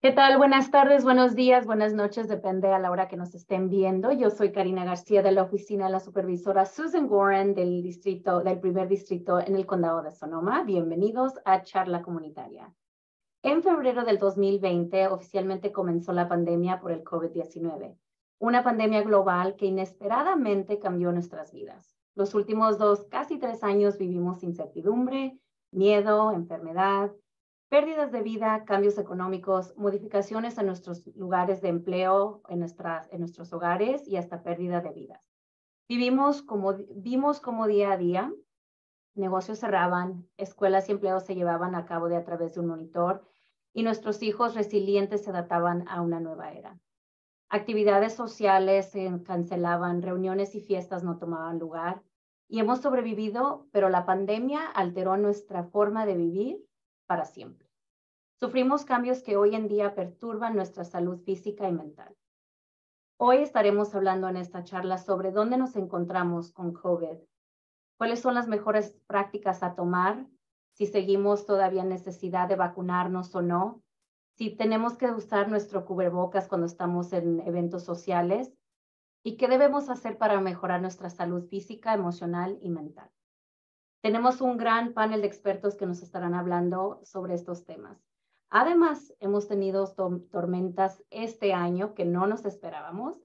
¿Qué tal? Buenas tardes, buenos días, buenas noches, depende a la hora que nos estén viendo. Yo soy Karina García de la oficina de la supervisora Susan Warren del distrito, del primer distrito en el condado de Sonoma. Bienvenidos a Charla Comunitaria. En febrero del 2020 oficialmente comenzó la pandemia por el COVID-19, una pandemia global que inesperadamente cambió nuestras vidas. Los últimos dos, casi tres años vivimos incertidumbre, miedo, enfermedad, pérdidas de vida, cambios económicos, modificaciones en nuestros lugares de empleo, en, nuestras, en nuestros hogares y hasta pérdida de vidas. Vivimos como, vimos como día a día negocios cerraban, escuelas y empleos se llevaban a cabo de a través de un monitor y nuestros hijos resilientes se adaptaban a una nueva era. Actividades sociales se cancelaban, reuniones y fiestas no tomaban lugar y hemos sobrevivido, pero la pandemia alteró nuestra forma de vivir para siempre. Sufrimos cambios que hoy en día perturban nuestra salud física y mental. Hoy estaremos hablando en esta charla sobre dónde nos encontramos con COVID, cuáles son las mejores prácticas a tomar, si seguimos todavía necesidad de vacunarnos o no, si tenemos que usar nuestro cubrebocas cuando estamos en eventos sociales y qué debemos hacer para mejorar nuestra salud física, emocional y mental. Tenemos un gran panel de expertos que nos estarán hablando sobre estos temas. Además, hemos tenido tormentas este año que no nos esperábamos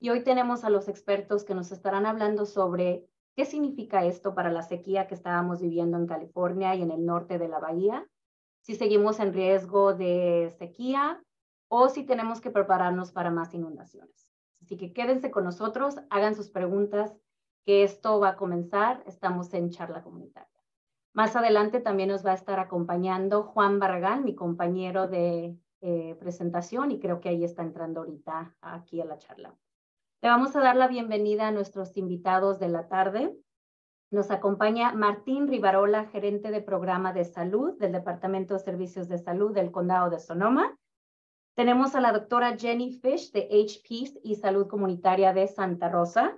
y hoy tenemos a los expertos que nos estarán hablando sobre qué significa esto para la sequía que estábamos viviendo en California y en el norte de la bahía, si seguimos en riesgo de sequía o si tenemos que prepararnos para más inundaciones. Así que quédense con nosotros, hagan sus preguntas que esto va a comenzar. Estamos en charla comunitaria. Más adelante también nos va a estar acompañando Juan Barragán, mi compañero de eh, presentación, y creo que ahí está entrando ahorita aquí a la charla. Le vamos a dar la bienvenida a nuestros invitados de la tarde. Nos acompaña Martín Rivarola, gerente de programa de salud del Departamento de Servicios de Salud del Condado de Sonoma. Tenemos a la doctora Jenny Fish de HPs y Salud Comunitaria de Santa Rosa.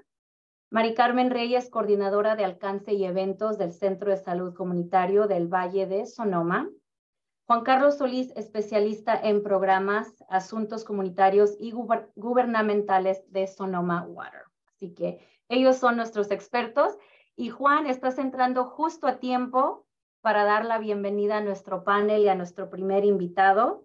Mari Carmen Reyes, coordinadora de alcance y eventos del Centro de Salud Comunitario del Valle de Sonoma. Juan Carlos Solís, especialista en programas, asuntos comunitarios y gubernamentales de Sonoma Water. Así que ellos son nuestros expertos. Y Juan, estás entrando justo a tiempo para dar la bienvenida a nuestro panel y a nuestro primer invitado.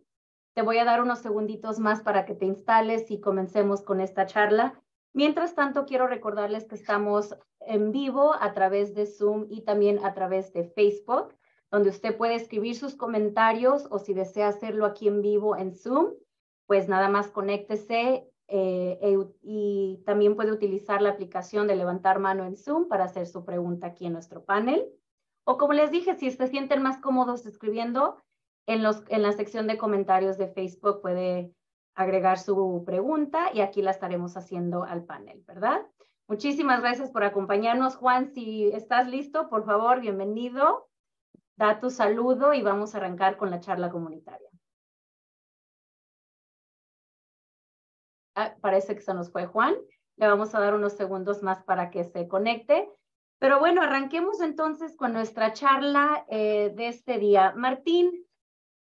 Te voy a dar unos segunditos más para que te instales y comencemos con esta charla. Mientras tanto, quiero recordarles que estamos en vivo a través de Zoom y también a través de Facebook, donde usted puede escribir sus comentarios o si desea hacerlo aquí en vivo en Zoom, pues nada más conéctese eh, y también puede utilizar la aplicación de levantar mano en Zoom para hacer su pregunta aquí en nuestro panel. O como les dije, si se sienten más cómodos escribiendo, en, los, en la sección de comentarios de Facebook puede agregar su pregunta y aquí la estaremos haciendo al panel, ¿verdad? Muchísimas gracias por acompañarnos. Juan, si estás listo, por favor, bienvenido. Da tu saludo y vamos a arrancar con la charla comunitaria. Ah, parece que se nos fue Juan. Le vamos a dar unos segundos más para que se conecte. Pero bueno, arranquemos entonces con nuestra charla eh, de este día. Martín,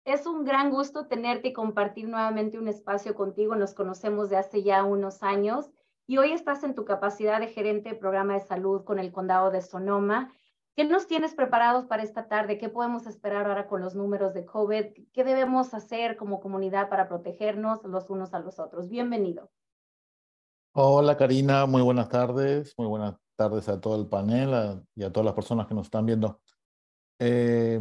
es un gran gusto tenerte y compartir nuevamente un espacio contigo. Nos conocemos de hace ya unos años y hoy estás en tu capacidad de gerente de programa de salud con el condado de Sonoma. ¿Qué nos tienes preparados para esta tarde? ¿Qué podemos esperar ahora con los números de COVID? ¿Qué debemos hacer como comunidad para protegernos los unos a los otros? Bienvenido. Hola Karina, muy buenas tardes. Muy buenas tardes a todo el panel y a todas las personas que nos están viendo. Eh,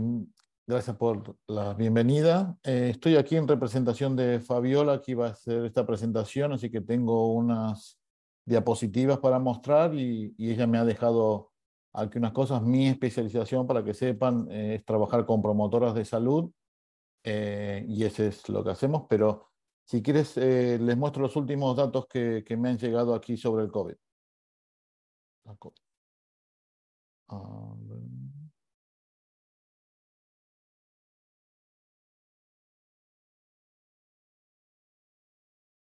Gracias por la bienvenida. Eh, estoy aquí en representación de Fabiola, que iba a hacer esta presentación, así que tengo unas diapositivas para mostrar y, y ella me ha dejado aquí unas cosas. Mi especialización, para que sepan, eh, es trabajar con promotoras de salud eh, y eso es lo que hacemos, pero si quieres les muestro los últimos datos que, que, me han llegado aquí sobre el COVID. A ah, ver.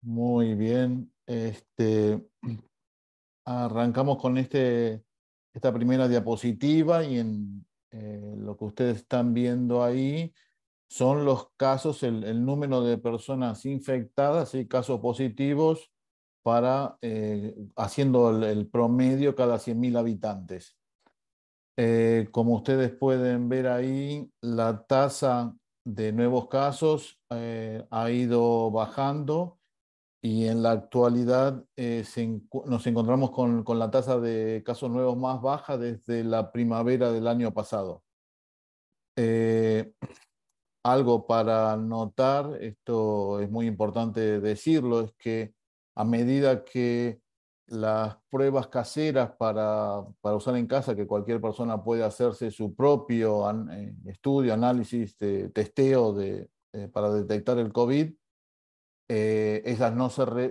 Muy bien. Este, arrancamos con este, esta primera diapositiva y en eh, lo que ustedes están viendo ahí son los casos, el, número de personas infectadas y casos positivos para eh, haciendo el, promedio cada 100.000 habitantes. Eh, como ustedes pueden ver ahí, la tasa de nuevos casos ha ido bajando y en la actualidad eh, nos encontramos con, con, la tasa de casos nuevos más baja desde la primavera del año pasado. Eh, algo para notar, esto es muy importante decirlo, es que a medida que las pruebas caseras para, para, usar en casa, que cualquier persona puede hacerse su propio eh, estudio, análisis, de, testeo de, para detectar el COVID, eh, esas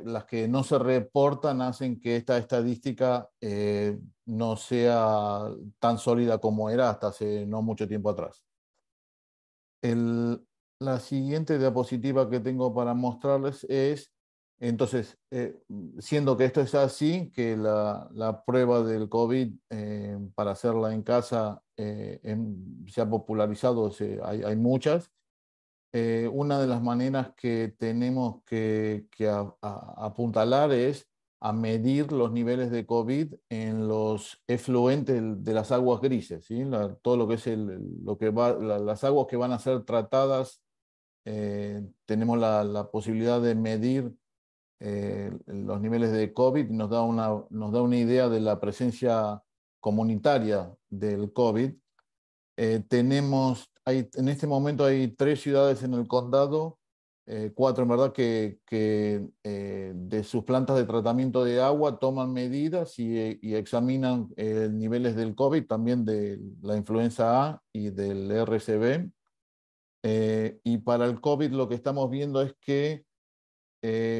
las que no se reportan hacen que esta estadística eh, no sea tan sólida como era hasta hace no mucho tiempo atrás. la siguiente diapositiva que tengo para mostrarles es, entonces, eh, siendo que esto es así, que la, prueba del COVID para hacerla en casa se ha popularizado, hay muchas, eh, una de las maneras que tenemos que, apuntalar es a medir los niveles de COVID en los efluentes de las aguas grises, ¿sí? todo lo que es lo que va, las aguas que van a ser tratadas, eh, tenemos la, posibilidad de medir eh, los niveles de COVID, nos da, una, nos da una idea de la presencia comunitaria del COVID. tenemos hay, en este momento hay tres ciudades en el condado, eh, cuatro en verdad, que, eh, de sus plantas de tratamiento de agua toman medidas y, examinan eh, niveles del COVID, también de la influenza A y del RCB. y para el COVID lo que estamos viendo es que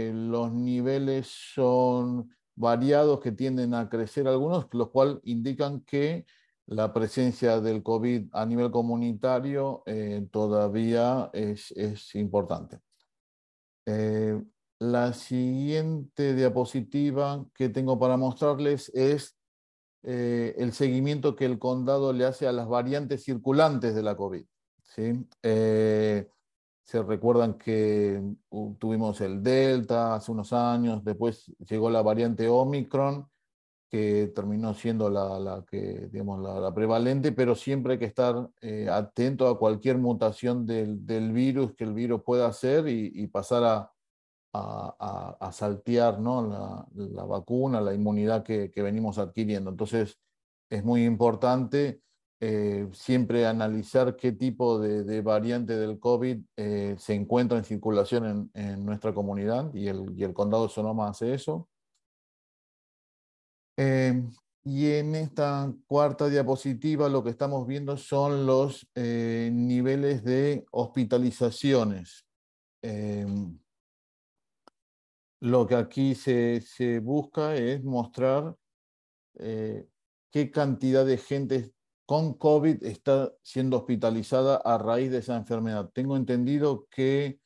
los niveles son variados que tienden a crecer algunos, los cuales indican que la presencia del COVID a nivel comunitario eh, todavía es, importante. Eh, la siguiente diapositiva que tengo para mostrarles es eh, el seguimiento que el condado le hace a las variantes circulantes de la COVID. se recuerdan que uh, tuvimos el Delta hace unos años, después llegó la variante Omicron que terminó siendo la, que, digamos, la, prevalente, pero siempre hay que estar eh, atento a cualquier mutación del, virus que el virus pueda hacer y, pasar a, a, saltear ¿no? la, la, vacuna, la inmunidad que, venimos adquiriendo. Entonces, es muy importante eh, siempre analizar qué tipo de, variante del COVID eh, se encuentra en circulación en, en nuestra comunidad y el, y el condado de Sonoma hace eso. Em, y en esta cuarta diapositiva lo que estamos viendo son los eh, niveles de hospitalizaciones. Em, lo que aquí se, busca es mostrar eh, qué cantidad de gente con COVID está siendo hospitalizada a raíz de esa enfermedad. Tengo entendido que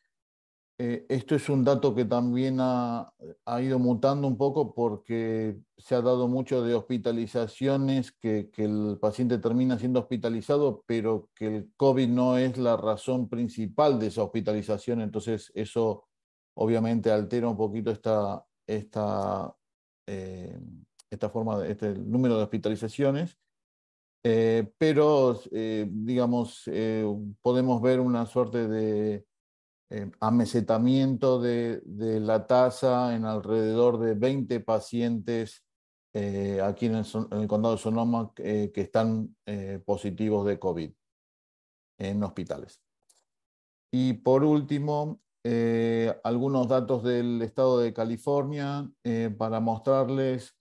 eh, esto es un dato que también ha, ido mutando un poco porque se ha dado mucho de hospitalizaciones, que, el paciente termina siendo hospitalizado, pero que el COVID no es la razón principal de esa hospitalización. Entonces eso obviamente altera un poquito esta, esta, eh, esta forma, de, este número de hospitalizaciones. Eh, pero, digamos, podemos ver una suerte de eh, amesetamiento de, la tasa en alrededor de 20 pacientes eh, aquí en el, condado de Sonoma eh, que están eh, positivos de COVID en hospitales. Y por último, algunos datos del estado de California para mostrarles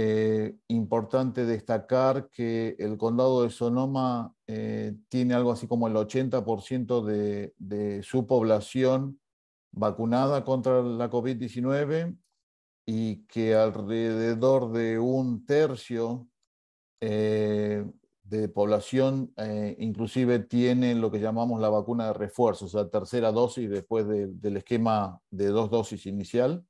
eh, importante destacar que el condado de Sonoma eh, tiene algo así como el 80% de, su población vacunada contra la COVID-19 y que alrededor de un tercio eh, de población eh, inclusive tiene lo que llamamos la vacuna de refuerzo, o sea, tercera dosis después del esquema de dos dosis inicial.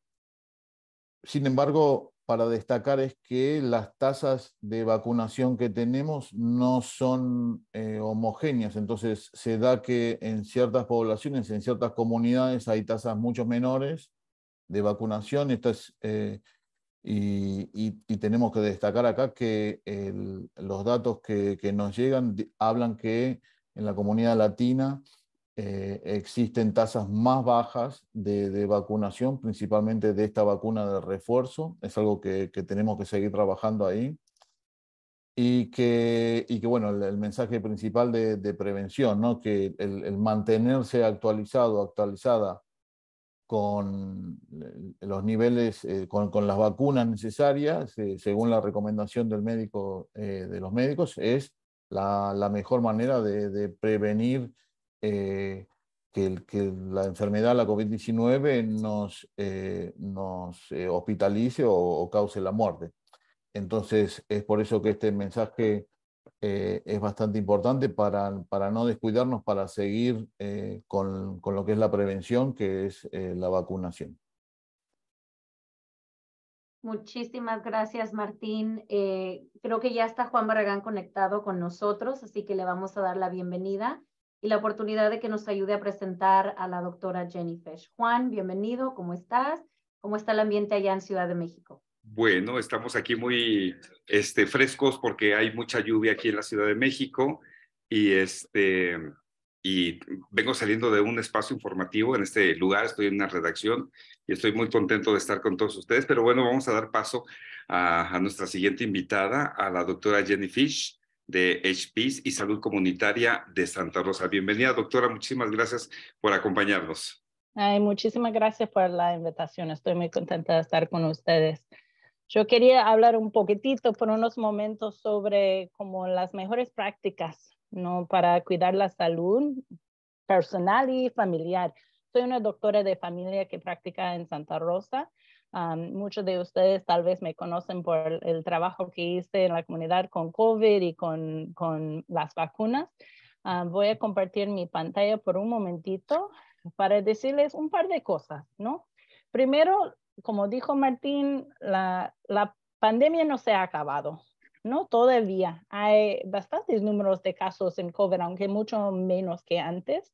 Sin embargo, para destacar es que las tasas de vacunación que tenemos no son eh, homogéneas, entonces se da que en ciertas poblaciones, en ciertas comunidades hay tasas mucho menores de vacunación. Eh, y, tenemos que destacar acá que los datos que nos llegan hablan que en la comunidad latina eh, existen tasas más bajas de, vacunación, principalmente de esta vacuna de refuerzo. Es algo que, tenemos que seguir trabajando ahí. Y que, y que bueno, el, mensaje principal de, prevención, ¿no? que el, mantenerse actualizado, actualizada con eh, los niveles, eh, con, las vacunas necesarias, según la recomendación del médico, de los médicos, es la, mejor manera de, de prevenir eh, que, que, la enfermedad, la COVID-19, nos, eh, nos eh, hospitalice o, cause la muerte. Entonces, es por eso que este mensaje es bastante importante para, para, no descuidarnos, para seguir con, con, lo que es la prevención, que es la vacunación. Muchísimas gracias, Martín. creo que ya está Juan Barragán conectado con nosotros, así que le vamos a dar la bienvenida y la oportunidad de que nos ayude a presentar a la doctora Jenny Fish. Juan, bienvenido, ¿cómo estás? ¿Cómo está el ambiente allá en Ciudad de México? Bueno, estamos aquí muy este, frescos porque hay mucha lluvia aquí en la Ciudad de México y, este, y vengo saliendo de un espacio informativo en este lugar, estoy en una redacción y estoy muy contento de estar con todos ustedes, pero bueno, vamos a dar paso a, a nuestra siguiente invitada, a la doctora Jenny Fish de HPs y Salud Comunitaria de Santa Rosa. Bienvenida, doctora. Muchísimas gracias por acompañarnos. Ay, muchísimas gracias por la invitación. Estoy muy contenta de estar con ustedes. Yo quería hablar un poquitito por unos momentos sobre como las mejores prácticas ¿no? para cuidar la salud personal y familiar. Soy una doctora de familia que practica en Santa Rosa muchos de ustedes tal vez me conocen por el, trabajo que hice en la comunidad con COVID y con, con las vacunas. Ah, voy a compartir mi pantalla por un momentito para decirles un par de cosas, ¿no? Primero, como dijo Martín, la, la pandemia no se ha acabado, ¿no? Todavía hay bastantes números de casos en COVID, aunque mucho menos que antes.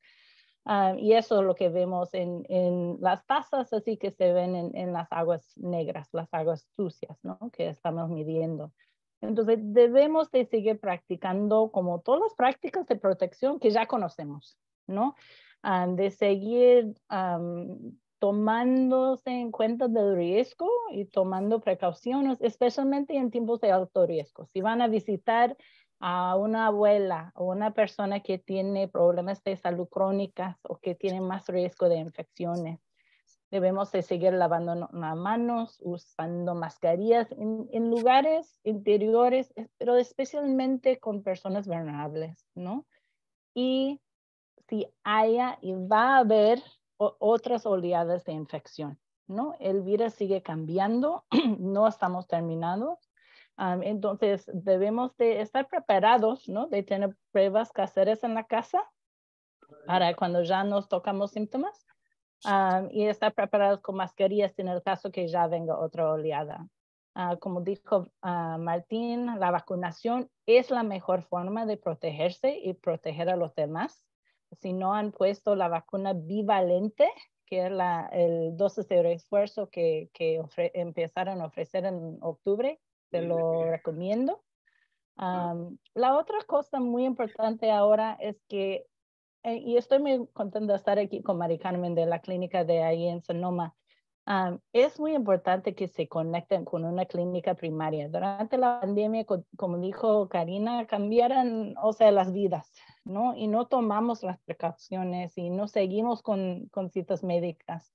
Ah, y eso es lo que vemos en, en, las tasas, así que se ven en, las aguas negras, las aguas sucias, ¿no? Que estamos midiendo. Entonces debemos de seguir practicando como todas las prácticas de protección que ya conocemos, ¿no? Ah, de seguir tomándose en cuenta del riesgo y tomando precauciones, especialmente en tiempos de alto riesgo. Si van a visitar a una abuela o una persona que tiene problemas de salud crónicas o que tiene más riesgo de infecciones. Debemos seguir lavando las manos, usando mascarillas en, en, lugares interiores, pero especialmente con personas vulnerables, ¿no? Y si haya y va a haber otras oleadas de infección, ¿no? El virus sigue cambiando, no estamos terminados entonces, debemos de estar preparados, ¿no? De tener pruebas caseras en la casa para cuando ya nos tocamos síntomas y estar preparados con mascarillas en el caso que ya venga otra oleada. Ah, como dijo ah, Martín, la vacunación es la mejor forma de protegerse y proteger a los demás. Si no han puesto la vacuna bivalente, que es la, el dosis de refuerzo que, empezaron a ofrecer en octubre, te lo recomiendo. la otra cosa muy importante ahora es que, eh, y estoy muy contenta de estar aquí con Mari Carmen de la clínica de ahí en Sonoma, es muy importante que se conecten con una clínica primaria. Durante la pandemia, como dijo Karina, cambiaron, o sea, las vidas, ¿no? Y no tomamos las precauciones y no seguimos con, con citas médicas.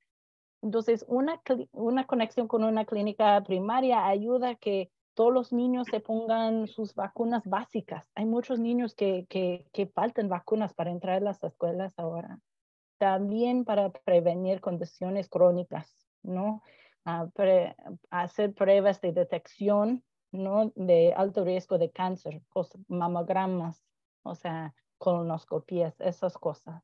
Entonces, una, una conexión con una clínica primaria ayuda a que todos los niños se pongan sus vacunas básicas. Hay muchos niños que, que, faltan vacunas para entrar a las escuelas ahora. También para prevenir condiciones crónicas, ¿no? Ah, hacer pruebas de detección, ¿no? De alto riesgo de cáncer, mamogramas, o sea, colonoscopías, esas cosas.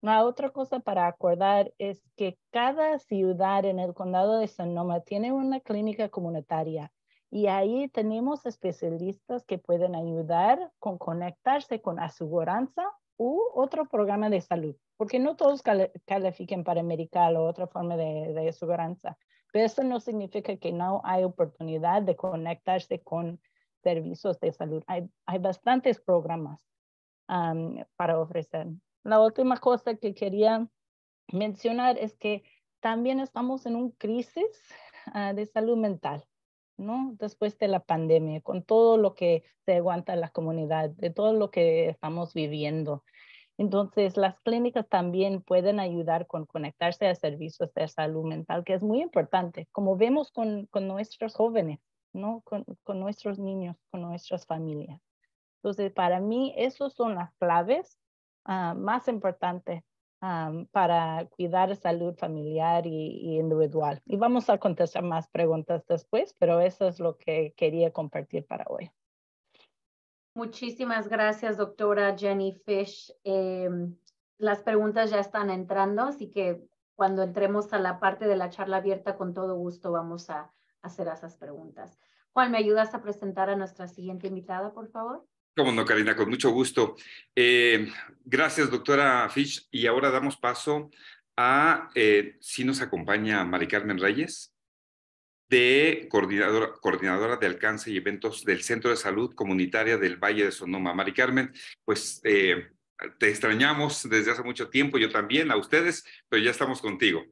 La otra cosa para acordar es que cada ciudad en el condado de Sonoma tiene una clínica comunitaria y ahí tenemos especialistas que pueden ayudar con conectarse con aseguranza u otro programa de salud, porque no todos califiquen para medical o otra forma de, de aseguranza, pero eso no significa que no hay oportunidad de conectarse con servicios de salud. Hay, hay bastantes programas para ofrecer. La última cosa que quería mencionar es que también estamos en una crisis ah, de salud mental. Después de la pandemia, con todo lo que se aguanta la comunidad, de todo lo que estamos viviendo. Entonces, las clínicas también pueden ayudar con conectarse a servicios de salud mental, que es muy importante, como vemos con, nuestros jóvenes, ¿no? Con, nuestros niños, con nuestras familias. Entonces, para mí, esas son las claves ah, más importantes para cuidar salud familiar y, individual. Y vamos a contestar más preguntas después, pero eso es lo que quería compartir para hoy. Muchísimas gracias, doctora Jenny Fish. Em, las preguntas ya están entrando, así que cuando entremos a la parte de la charla abierta, con todo gusto vamos a hacer esas preguntas. Juan, ¿me ayudas a presentar a nuestra siguiente invitada, por favor? Cómo no, Karina, con mucho gusto. Eh, gracias, doctora Fish. Y ahora damos paso a, eh, si nos acompaña Mari Carmen Reyes, de coordinadora, coordinadora de alcance y eventos del Centro de Salud Comunitaria del Valle de Sonoma. Mari Carmen, pues eh, te extrañamos desde hace mucho tiempo, yo también, a ustedes, pero ya estamos contigo.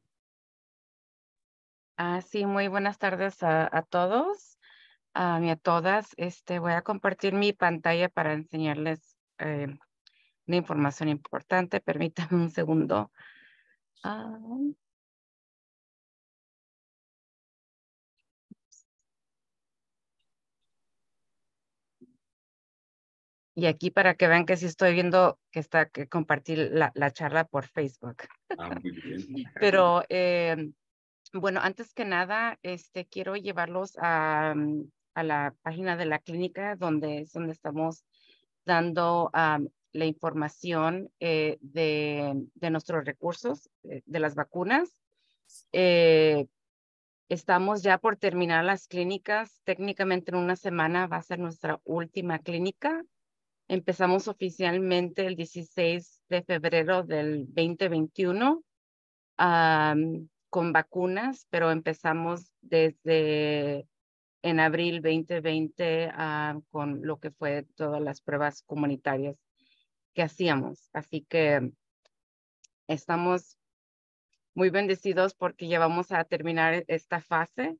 Ah, sí, muy buenas tardes a todos a todas. Este, voy a compartir mi pantalla para enseñarles eh, una información importante. Permítanme un segundo. Ah. Y aquí para que vean que sí estoy viendo que está que compartir la, charla por Facebook. Ah, Pero eh, bueno, antes que nada, este quiero llevarlos a, a la página de la clínica donde es donde estamos dando la información eh, de, nuestros recursos, eh, de las vacunas. Eh, estamos ya por terminar las clínicas. Técnicamente en una semana va a ser nuestra última clínica. Empezamos oficialmente el 16 de febrero del 2021 con vacunas, pero empezamos desde en abril 2020 ah, con lo que fue todas las pruebas comunitarias que hacíamos. Así que estamos muy bendecidos porque llevamos a terminar e-, esta fase,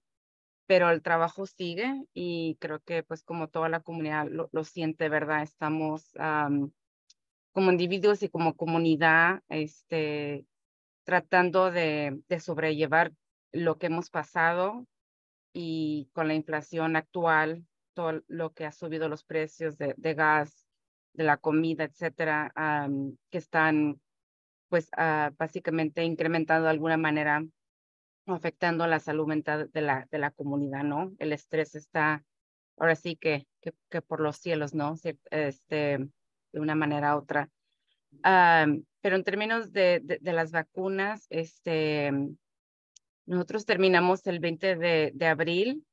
pero el trabajo sigue y creo que pues como toda la comunidad lo, siente, ¿verdad? Estamos como individuos y como comunidad este, tratando de sobrellevar lo que hemos pasado y con la inflación actual, todo lo que ha subido los precios de, de gas, de la comida, etcétera, que están pues ah, básicamente incrementando de alguna manera, afectando la salud mental de la, de la comunidad, ¿no? El estrés está ahora sí que, que, por los cielos, ¿no? Este, de una manera u otra. pero en términos de, de, las vacunas, este, nosotros terminamos el 20 de, abril,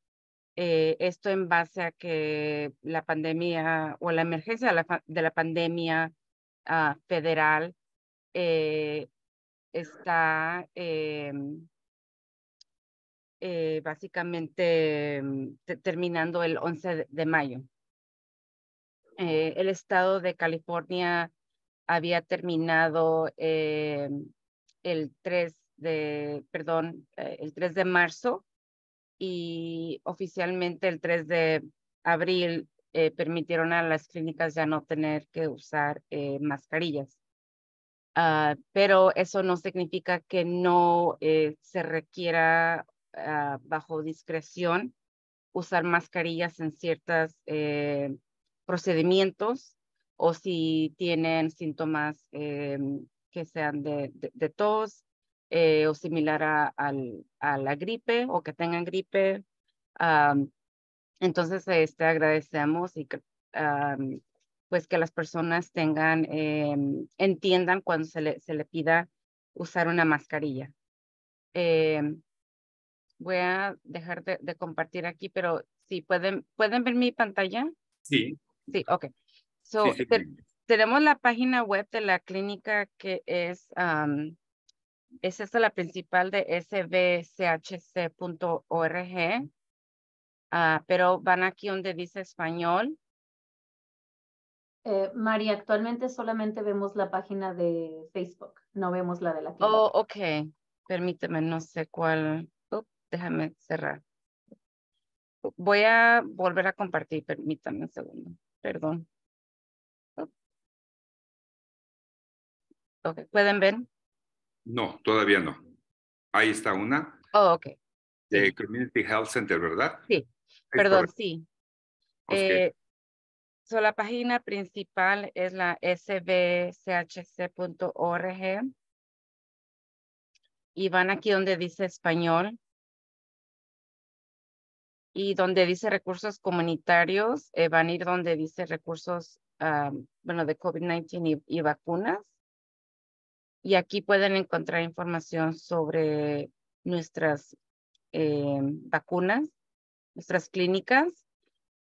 eh, esto en base a que la pandemia o la emergencia de la, pandemia ah, federal eh, está eh, básicamente em, terminando el 11 de mayo. el estado de California había terminado em, el 3 de, perdón, eh, el 3 de marzo y oficialmente el 3 de abril eh, permitieron a las clínicas ya no tener que usar eh, mascarillas. Ah, pero eso no significa que no se requiera ah, bajo discreción usar mascarillas en ciertos procedimientos o si tienen síntomas em, que sean de, de tos, eh, o similar a, la gripe o que tengan gripe. entonces, este, agradecemos y pues que las personas tengan, em, entiendan cuando se le, se le pida usar una mascarilla. Em, voy a dejar de, compartir aquí, pero sí, ¿pueden, ¿pueden ver mi pantalla? Sí. Sí, ok. tenemos la página web de la clínica que es es esta la principal de sbchc.org. Ah, pero van aquí donde dice español. Eh, María, actualmente solamente vemos la página de Facebook, no vemos la de la página. Oh, ok. Permíteme, no sé cuál. déjame cerrar. Voy a volver a compartir, permítame un segundo. Perdón. Ok, ¿pueden ver? No, todavía no. Ahí está una. Oh, ok. De Community Health Center, ¿verdad? Sí, perdón, sí. Eh, so la página principal es la sbchc.org y van aquí donde dice español y donde dice recursos comunitarios, eh, van a ir donde dice recursos, ah, bueno, de COVID-19 y vacunas y aquí pueden encontrar información sobre nuestras eh, vacunas, nuestras clínicas.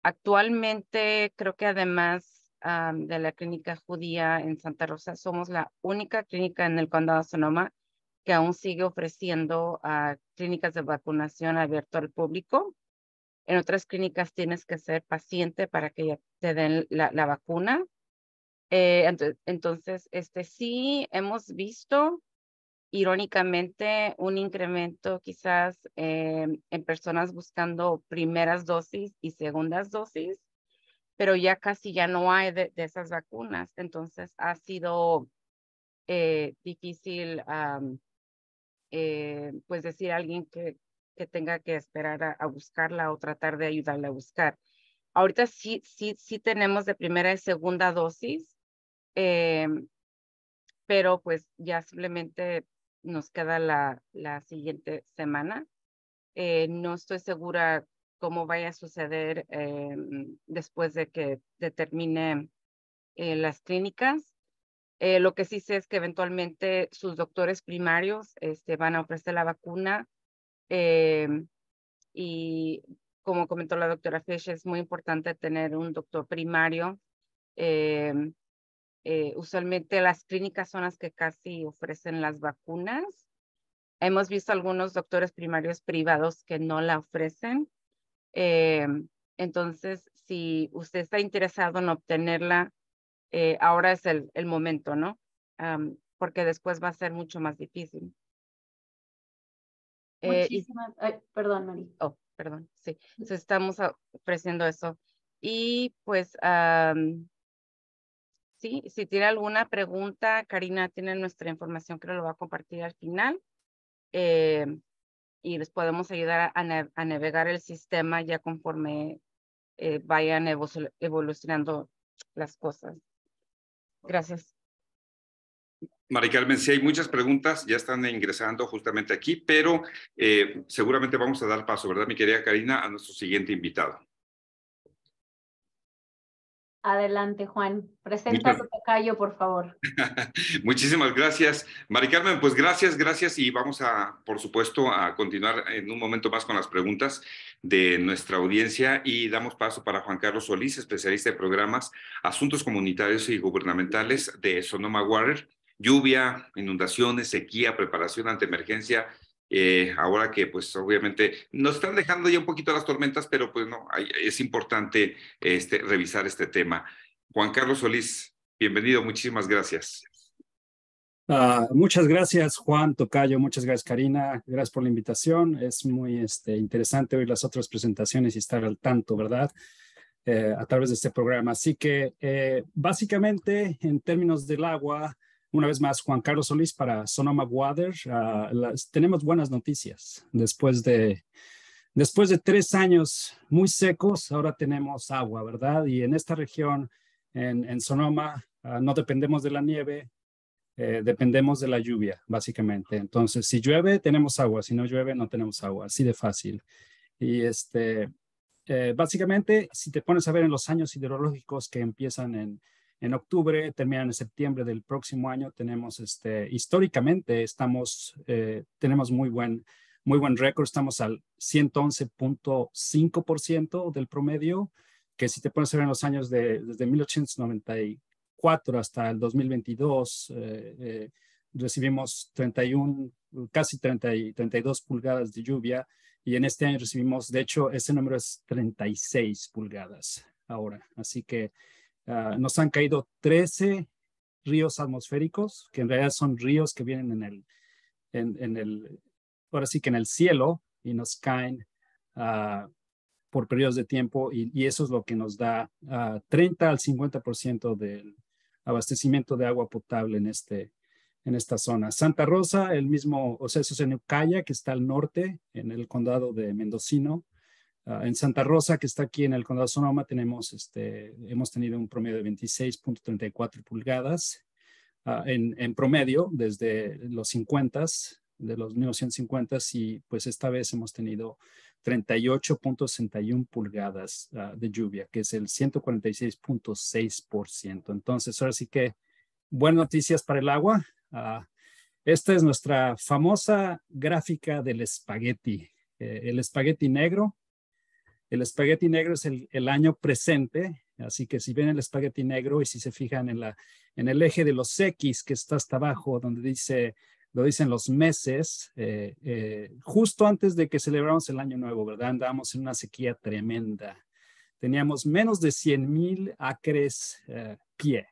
Actualmente creo que además ah, de la clínica judía en Santa Rosa, somos la única clínica en el condado de Sonoma que aún sigue ofreciendo clínicas de vacunación abierto al público. En otras clínicas tienes que ser paciente para que te den la vacuna. Eh, entonces, este, sí hemos visto irónicamente un incremento quizás em, en personas buscando primeras dosis y segundas dosis, pero ya casi ya no hay de, esas vacunas. Entonces ha sido eh, difícil eh, pues decir a alguien que, que tenga que esperar a, a, buscarla o tratar de ayudarle a buscar. Ahorita sí, sí, sí tenemos de primera y segunda dosis, eh, pero pues ya simplemente nos queda la, la siguiente semana. Eh, no estoy segura cómo vaya a suceder eh, después de que determine eh, las clínicas. Eh, lo que sí sé es que eventualmente sus doctores primarios este, van a ofrecer la vacuna em, y como comentó la doctora Fish, es muy importante tener un doctor primario eh, eh, usualmente las clínicas son las que casi ofrecen las vacunas. Hemos visto algunos doctores primarios privados que no la ofrecen. Eh, entonces, si usted está interesado en obtenerla, eh, ahora es el, momento, ¿no? porque después va a ser mucho más difícil. Muchísimas, perdón, Mari. Oh, perdón, sí. estamos ofreciendo eso. Y pues ¿sí? Si tiene alguna pregunta, Karina tiene nuestra información que lo va a compartir al final. Eh, y les podemos ayudar a, navegar el sistema ya conforme eh, vayan evolucionando las cosas. Gracias. Mari Carmen, si hay muchas preguntas, ya están ingresando justamente aquí, pero eh, seguramente vamos a dar paso, ¿verdad, mi querida Karina, a nuestro siguiente invitado. Adelante, Juan. Presenta tu por favor. Muchísimas gracias. Mari Carmen, pues gracias, gracias. Y vamos a, por supuesto, a continuar en un momento más con las preguntas de nuestra audiencia y damos paso para Juan Carlos Solís, especialista de programas, asuntos comunitarios y gubernamentales de Sonoma Water, lluvia, inundaciones, sequía, preparación ante emergencia, eh, ahora que pues obviamente nos están dejando ya un poquito las tormentas, pero pues no, es importante este, revisar este tema. Juan Carlos Solís, bienvenido, muchísimas gracias. Ah, muchas gracias Juan Tocayo, muchas gracias Karina, gracias por la invitación. Es muy este, interesante oír las otras presentaciones y estar al tanto, ¿verdad? Eh, a través de este programa. Así que eh, básicamente en términos del agua, una vez más, Juan Carlos Solís para Sonoma Water. Ah, tenemos buenas noticias. Después de, después de tres años muy secos, ahora tenemos agua, ¿verdad? Y en esta región, en, en Sonoma, ah, no dependemos de la nieve, eh, dependemos de la lluvia, básicamente. Entonces, si llueve, tenemos agua. Si no llueve, no tenemos agua. Así de fácil. Y este, eh, básicamente, si te pones a ver en los años hidrológicos que empiezan en en octubre, terminan en septiembre del próximo año. Tenemos, este, históricamente, estamos, eh, tenemos muy buen, muy buen récord. Estamos al 111.5% del promedio, que si te pones a ver en los años de, desde 1894 hasta el 2022, eh, eh, recibimos 31, casi 30 32 pulgadas de lluvia. Y en este año recibimos, de hecho, ese número es 36 pulgadas ahora. Así que Ah, nos han caído 13 ríos atmosféricos, que en realidad son ríos que vienen en el, en, el ahora sí que en el cielo y nos caen ah, por periodos de tiempo y, eso es lo que nos da 30 ah, al 50% del abastecimiento de agua potable en, este, en esta zona. Santa Rosa, el mismo, o sea, eso es en Ucaya, que está al norte, en el condado de Mendocino, Ah, en Santa Rosa, que está aquí en el condado de Sonoma, tenemos este, hemos tenido un promedio de 26.34 pulgadas ah, en, promedio desde los 50, de los 1950, y pues esta vez hemos tenido 38.61 pulgadas ah, de lluvia, que es el 146.6%. Entonces, ahora sí que buenas noticias para el agua. esta es nuestra famosa gráfica del espagueti, eh, el espagueti negro el espagueti negro es el, año presente, así que si ven el espagueti negro y si se fijan en, la, en el eje de los X que está hasta abajo, donde dice, lo dicen los meses, eh, eh, justo antes de que celebramos el año nuevo, ¿verdad? Andábamos en una sequía tremenda. Teníamos menos de 100 mil acres eh, pie,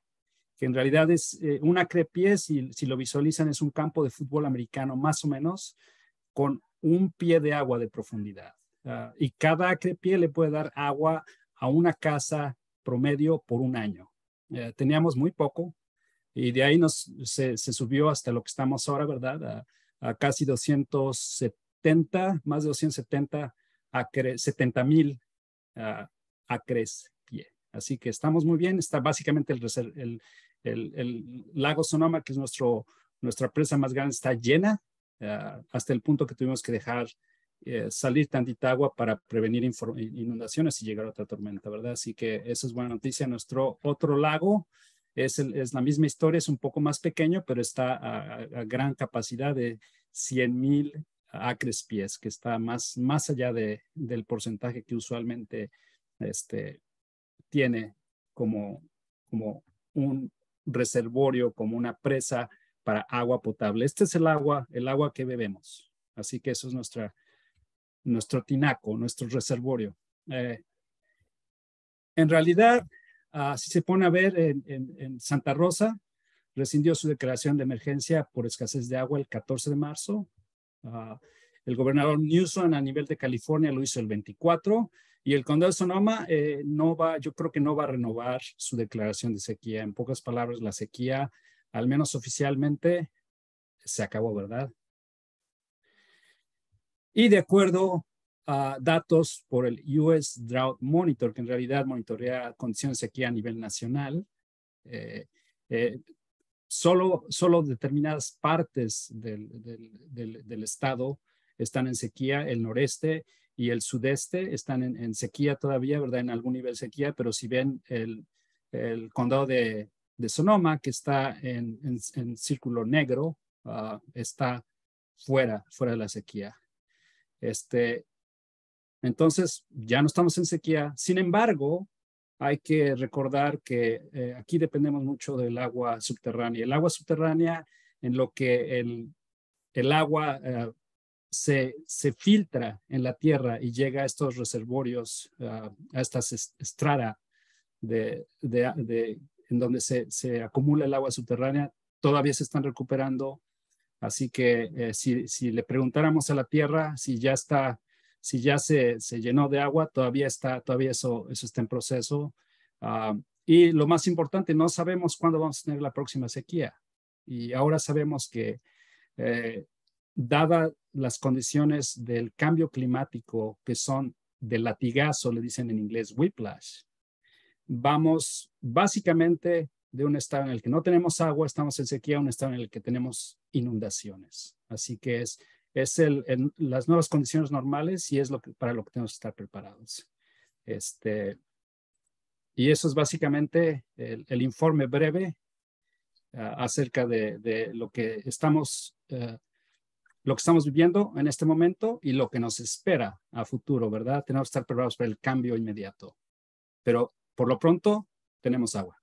que en realidad es un acre pie, si lo visualizan, es un campo de fútbol americano más o menos, con un pie de agua de profundidad. Ah, y cada acre pie le puede dar agua a una casa promedio por un año. Eh, teníamos muy poco y de ahí nos, se, subió hasta lo que estamos ahora, ¿verdad? A, casi 270, más de 270 acres, 70 mil acres ah, pie. Así que estamos muy bien. Está básicamente el, el lago Sonoma, que es nuestro, nuestra presa más grande, está llena ah, hasta el punto que tuvimos que dejar eh, salir tantita agua para prevenir inundaciones y llegar a otra tormenta, ¿verdad? Así que eso es buena noticia. Nuestro otro lago es, es la misma historia, es un poco más pequeño, pero está a, gran capacidad de 100 mil acres pies, que está más, más allá de, del porcentaje que usualmente este, tiene como, como un reservorio, como una presa para agua potable. Este es el agua, el agua que bebemos. Así que eso es nuestra, nuestro tinaco, nuestro reservorio. Eh, en realidad, ah, si se pone a ver en, Santa Rosa, rescindió su declaración de emergencia por escasez de agua el 14 de marzo. Ah, el gobernador Newsom a nivel de California lo hizo el 24 y el condado de Sonoma eh, no va, yo creo que no va a renovar su declaración de sequía. En pocas palabras, la sequía, al menos oficialmente, se acabó, ¿verdad? Y de acuerdo a datos por el US Drought Monitor, que en realidad monitorea condiciones de sequía a nivel nacional, eh, eh, solo, solo determinadas partes del, del, estado están en sequía, el noreste y el sudeste están en, sequía todavía, ¿verdad? En algún nivel sequía, pero si ven el, el condado de, Sonoma, que está en, en, círculo negro, ah, está fuera, fuera de la sequía. Este, entonces, ya no estamos en sequía. Sin embargo, hay que recordar que eh, aquí dependemos mucho del agua subterránea. El agua subterránea, en lo que el, agua eh, se, filtra en la tierra y llega a estos reservorios, ah, a estas estrada de, de, en donde se acumula el agua subterránea, todavía se están recuperando Así que eh, si, le preguntáramos a la tierra si ya está, si ya se, llenó de agua, todavía está, todavía eso, eso está en proceso. Ah, y lo más importante, no sabemos cuándo vamos a tener la próxima sequía. Y ahora sabemos que, eh, dadas las condiciones del cambio climático, que son de latigazo, le dicen en inglés whiplash, vamos básicamente de un estado en el que no tenemos agua, estamos en sequía, un estado en el que tenemos inundaciones. Así que es, es el, en las nuevas condiciones normales y es lo que, para lo que tenemos que estar preparados. Este, y eso es básicamente el, informe breve ah, acerca de, lo que estamos eh, lo que estamos viviendo en este momento y lo que nos espera a futuro, ¿verdad? Tenemos que estar preparados para el cambio inmediato. Pero por lo pronto tenemos agua.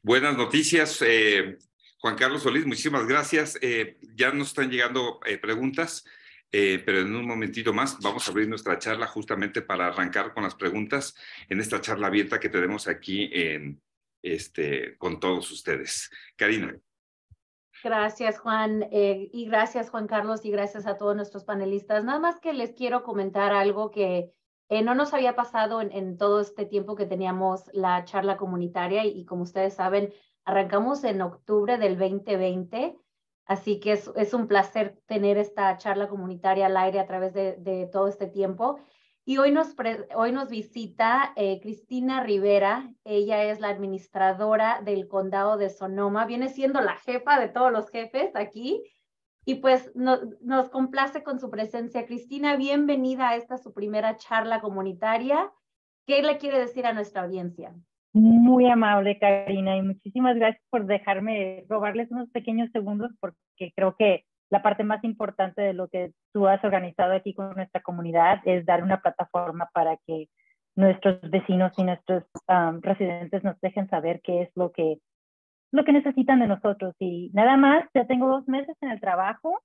Buenas noticias. Eh, Juan Carlos Solís, muchísimas gracias. Eh, ya nos están llegando eh, preguntas, eh, pero en un momentito más vamos a abrir nuestra charla justamente para arrancar con las preguntas en esta charla abierta que tenemos aquí este, con todos ustedes. Karina. Gracias, Juan. y gracias, Juan Carlos, y gracias a todos nuestros panelistas. Nada más que les quiero comentar algo que no nos había pasado en, todo este tiempo que teníamos la charla comunitaria y, como ustedes saben, Arrancamos en octubre del 2020, así que es, un placer tener esta charla comunitaria al aire a través de, todo este tiempo. Y hoy nos, hoy nos visita eh, Cristina Rivera, ella es la administradora del condado de Sonoma, viene siendo la jefa de todos los jefes aquí. Y pues nos complace con su presencia. Cristina, bienvenida a esta su primera charla comunitaria. ¿Qué le quiere decir a nuestra audiencia? Muy amable, Karina, y muchísimas gracias por dejarme robarles unos pequeños segundos porque creo que la parte más importante de lo que tú has organizado aquí con nuestra comunidad es dar una plataforma para que nuestros vecinos y nuestros residentes nos dejen saber qué es lo que, lo que necesitan de nosotros. Y nada más, ya tengo dos meses en el trabajo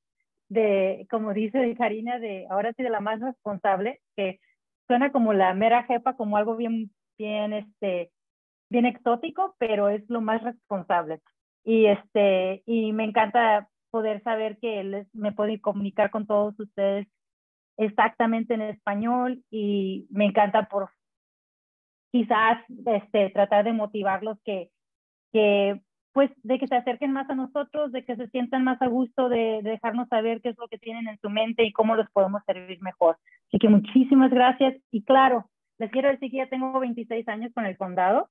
de, como dice Karina, de ahora sí de la más responsable, que suena como la mera jefa, como algo bien, bien este, bien exótico, pero es lo más responsable. Y, este, y me encanta poder saber que les, me puede comunicar con todos ustedes exactamente en español y me encanta por quizás este, tratar de motivarlos que, que pues de que se acerquen más a nosotros, de que se sientan más a gusto, de, de, dejarnos saber qué es lo que tienen en su mente y cómo los podemos servir mejor. Así que muchísimas gracias y claro, les quiero decir que ya tengo 26 años con el condado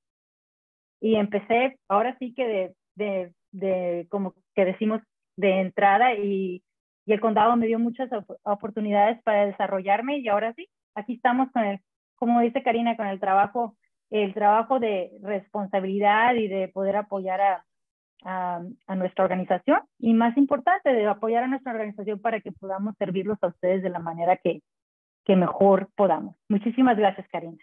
y empecé ahora sí que de, como que decimos, de entrada y, el condado me dio muchas oportunidades para desarrollarme y ahora sí, aquí estamos con el, como dice Karina, con el trabajo, el trabajo de responsabilidad y de poder apoyar a, nuestra organización y más importante, de apoyar a nuestra organización para que podamos servirlos a ustedes de la manera que mejor podamos. Muchísimas gracias, Karina.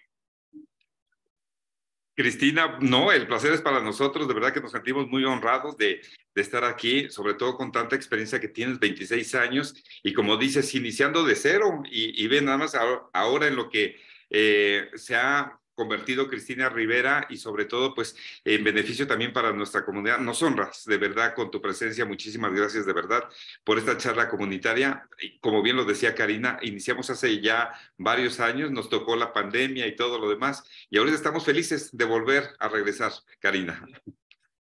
Cristina, no, el placer es para nosotros, de verdad que nos sentimos muy honrados de, estar aquí, sobre todo con tanta experiencia que tienes, 26 años, y como dices, iniciando de cero, y, ve nada más ahora, en lo que eh, se ha convertido Cristina Rivera y sobre todo pues en beneficio también para nuestra comunidad. Nos honras de verdad con tu presencia. Muchísimas gracias de verdad por esta charla comunitaria. Como bien lo decía Karina, iniciamos hace ya varios años, nos tocó la pandemia y todo lo demás y ahora estamos felices de volver a regresar, Karina.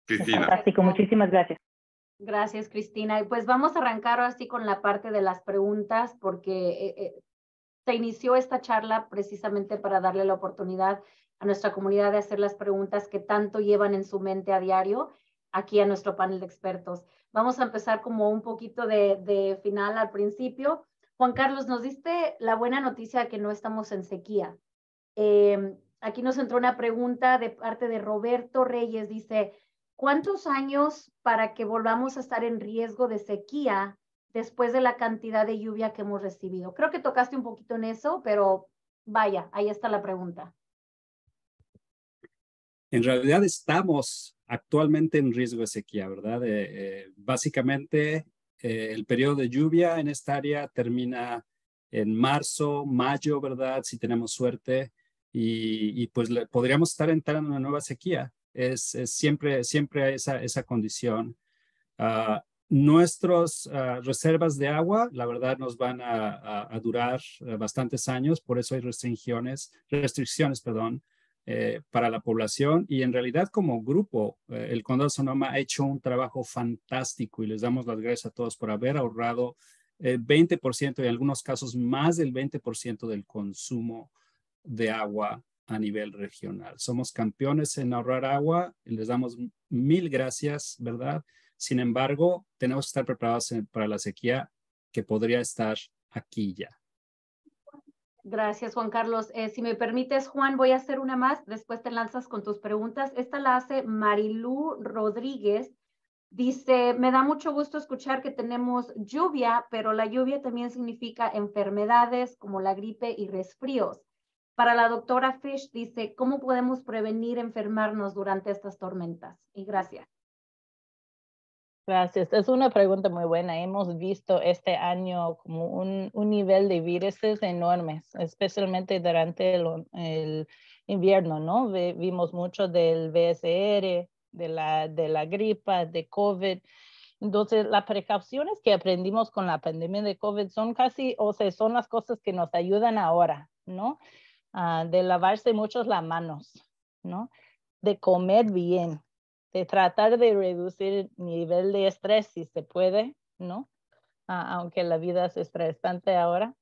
Cristina. así fantástico, muchísimas gracias. Gracias, Cristina. Y pues vamos a arrancar así con la parte de las preguntas, porque eh, eh, se inició esta charla precisamente para darle la oportunidad a nuestra comunidad de hacer las preguntas que tanto llevan en su mente a diario aquí a nuestro panel de expertos. Vamos a empezar como un poquito de, final al principio. Juan Carlos, nos diste la buena noticia de que no estamos en sequía. Em, aquí nos entró una pregunta de parte de Roberto Reyes. Dice, ¿cuántos años para que volvamos a estar en riesgo de sequía después de la cantidad de lluvia que hemos recibido. Creo que tocaste un poquito en eso, pero vaya, ahí está la pregunta. En realidad estamos actualmente en riesgo de sequía, ¿verdad? Eh, eh, básicamente eh, el periodo de lluvia en esta área termina en marzo, mayo, ¿verdad? Si tenemos suerte y, pues podríamos estar entrando en una nueva sequía. Es, siempre, siempre esa, esa condición. Ah, Nuestras ah, reservas de agua, la verdad, nos van a, durar eh, bastantes años, por eso hay restricciones, restricciones perdón, eh, para la población. Y en realidad, como grupo, eh, el Condado Sonoma ha hecho un trabajo fantástico y les damos las gracias a todos por haber ahorrado el 20% y en algunos casos más del 20% del consumo de agua a nivel regional. Somos campeones en ahorrar agua, les damos mil gracias, ¿verdad? Sin embargo, tenemos que estar preparados para la sequía que podría estar aquí ya. Gracias, Juan Carlos. Eh, si me permites, Juan, voy a hacer una más. Después te lanzas con tus preguntas. Esta la hace Marilú Rodríguez. Dice, me da mucho gusto escuchar que tenemos lluvia, pero la lluvia también significa enfermedades como la gripe y resfríos. Para la doctora Fish, dice, ¿cómo podemos prevenir enfermarnos durante estas tormentas? Y gracias. Gracias. Es una pregunta muy buena. Hemos visto este año como un, un nivel de viruses enormes, especialmente durante el, el invierno, ¿no? vimos mucho del BSR, de la, de la gripa, de COVID. Entonces, las precauciones que aprendimos con la pandemia de COVID son casi, o sea, son las cosas que nos ayudan ahora, ¿no? Ah, de lavarse muchos las manos, ¿no? De comer bien, tratar de reducir el nivel de estrés si se puede, ¿no? aunque la vida es estresante ahora.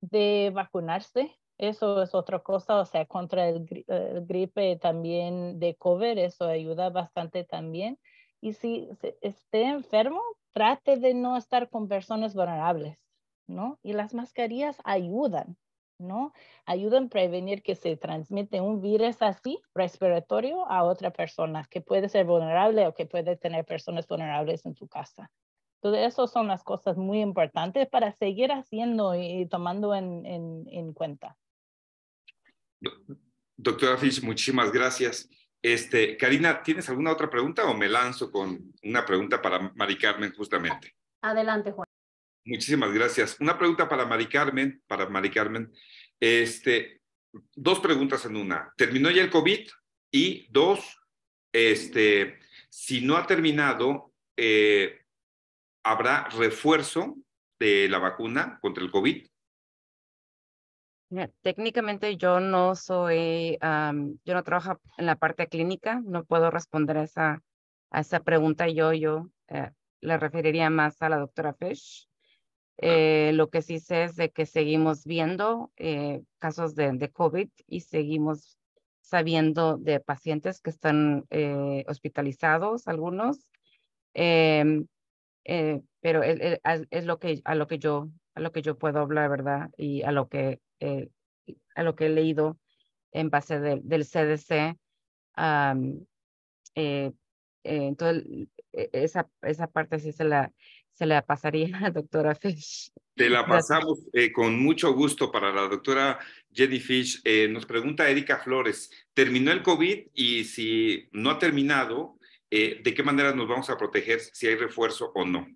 de vacunarse, eso es otra cosa, o sea, contra el, el, gripe también de COVID, eso ayuda bastante también. Y si esté enfermo, trate de no estar con personas vulnerables, ¿no? Y las mascarillas ayudan, ¿no? Ayuda a prevenir que se transmite un virus así, respiratorio, a otra persona que puede ser vulnerable o que puede tener personas vulnerables en su casa. Entonces, esas son las cosas muy importantes para seguir haciendo y, tomando en, en, cuenta. Doctora Fish, muchísimas gracias. Este, Karina, ¿tienes alguna otra pregunta o me lanzo con una pregunta para Mari Carmen justamente? Adelante, Juan. Muchísimas gracias. Una pregunta para Mari Carmen, para Mari Carmen. Este, dos preguntas en una. ¿Terminó ya el COVID? Y dos, este, si no ha terminado, eh, ¿habrá refuerzo de la vacuna contra el COVID? técnicamente yo no soy, yo no trabajo en la parte clínica, no puedo responder a esa, esa pregunta. Yo, yo eh, referiría más a la doctora Fish. Eh, lo que sí sé es de que seguimos viendo eh, casos de, de, COVID y seguimos sabiendo de pacientes que están eh, hospitalizados, algunos, em, pero e, e, es, lo que, a, lo que yo, a lo que yo puedo hablar, ¿verdad? Y a lo que, a lo que he leído en base del CDC. entonces, e, esa, esa parte sí se la, se la pasaría a la doctora Fish. Te la pasamos eh, con mucho gusto para la doctora Jenny Fish. Eh, nos pregunta Erika Flores, ¿terminó el COVID? Y si no ha terminado, eh, ¿de qué manera nos vamos a proteger si hay refuerzo o no?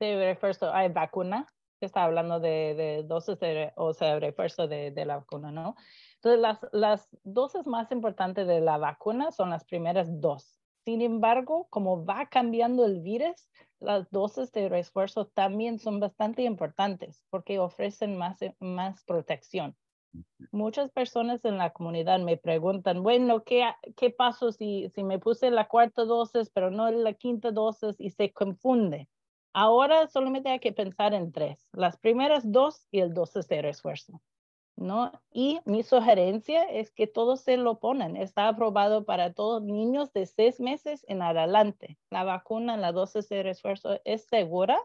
De refuerzo, hay vacuna. Se está hablando de, de dosis de, o refuerzo de, de la vacuna, ¿no? Entonces, las, las dosis más importantes de la vacuna son las primeras dos sin embargo, como va cambiando el virus, las dosis de refuerzo también son bastante importantes porque ofrecen más, eh, más protección. Muchas personas en la comunidad me preguntan, bueno, ¿qué, qué pasó si, si me puse la cuarta dosis pero no la quinta dosis y se confunde? Ahora solamente hay que pensar en tres, las primeras dos y el dosis de refuerzo. ¿no? Y mi sugerencia es que todos se lo ponen. Está aprobado para todos niños de seis meses en adelante. La vacuna, la dosis de refuerzo es segura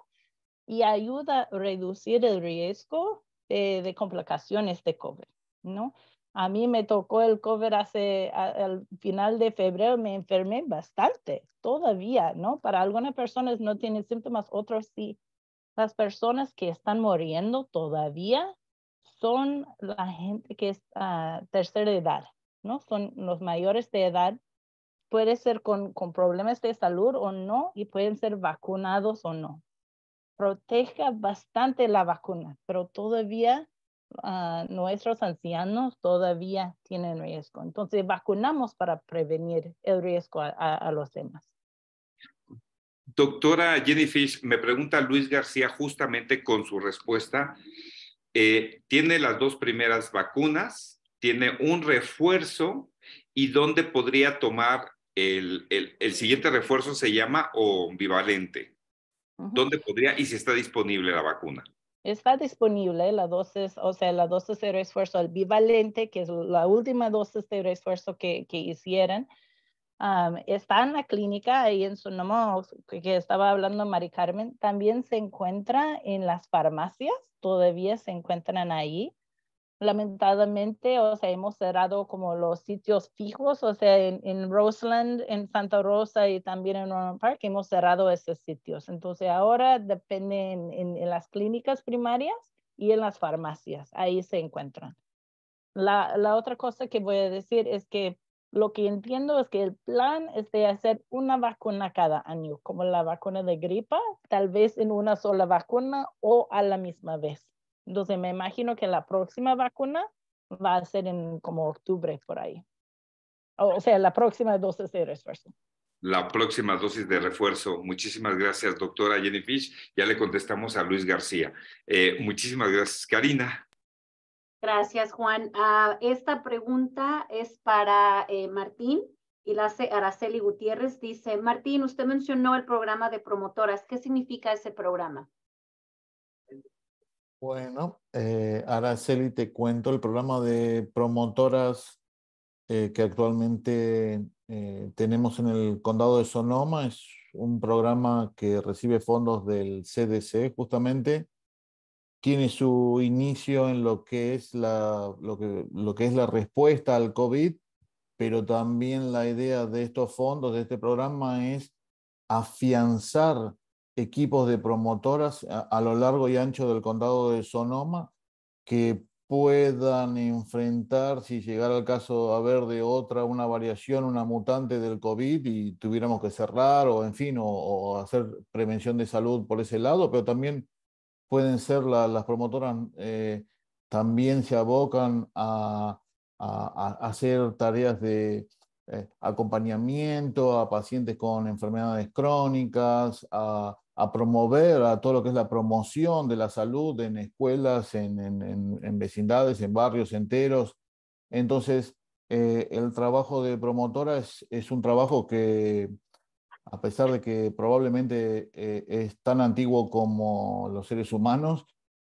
y ayuda a reducir el riesgo de, complicaciones de COVID, ¿no? A mí me tocó el COVID hace, al final de febrero, me enfermé bastante, todavía, ¿no? Para algunas personas no tienen síntomas, otros sí. Las personas que están muriendo todavía son la gente que es a ah, tercera edad, ¿no? Son los mayores de edad, puede ser con, problemas de salud o no, y pueden ser vacunados o no. Proteja bastante la vacuna, pero todavía ah, nuestros ancianos todavía tienen riesgo. Entonces, vacunamos para prevenir el riesgo a, los demás. Doctora Jenny Fish, me pregunta Luis García justamente con su respuesta eh, tiene las dos primeras vacunas, tiene un refuerzo y dónde podría tomar el, siguiente refuerzo se llama o bivalente? ¿Dónde podría y si está disponible la vacuna? Está disponible la dosis, o sea, la dosis de refuerzo, el bivalente, que es la última dosis de refuerzo que, que hicieran está en la clínica ahí en Sonoma que estaba hablando Mari Carmen, también se encuentra en las farmacias, todavía se encuentran ahí. Lamentablemente, o sea, hemos cerrado como los sitios fijos, o sea, en, Roseland, en Santa Rosa y también en Roman Park, hemos cerrado esos sitios. Entonces, ahora depende en, en las clínicas primarias y en las farmacias, ahí se encuentran. La, la, otra cosa que voy a decir es que lo que entiendo es que el plan es de hacer una vacuna cada año, como la vacuna de gripa, tal vez en una sola vacuna o a la misma vez. Entonces me imagino que la próxima vacuna va a ser en como octubre por ahí. O, sea, la próxima dosis de refuerzo. La próxima dosis de refuerzo. Muchísimas gracias, doctora Jenny Fish. Ya le contestamos a Luis García. Eh, muchísimas gracias, Karina. Gracias, Juan. Ah, esta pregunta es para eh, Martín y la hace Araceli Gutiérrez. Dice, Martín, usted mencionó el programa de promotoras. ¿Qué significa ese programa? Bueno, eh, Araceli, te cuento el programa de promotoras eh, que actualmente tenemos en el condado de Sonoma. Es un programa que recibe fondos del CDC justamente tiene su inicio en lo que es la, lo que, lo que es la respuesta al COVID, pero también la idea de estos fondos, de este programa, es afianzar equipos de promotoras a, lo largo y ancho del condado de Sonoma que puedan enfrentar, si llegara el caso a ver de otra, una variación, una mutante del COVID y tuviéramos que cerrar o, en fin, o hacer prevención de salud por ese lado, pero también pueden ser las promotoras, eh, también se abocan a, hacer tareas de eh, acompañamiento a pacientes con enfermedades crónicas, a, promover a todo lo que es la promoción de la salud en escuelas, en, en, vecindades, en barrios enteros. Entonces, eh, el trabajo de promotora es, es un trabajo que a pesar de que probablemente eh, es tan antiguo como los seres humanos,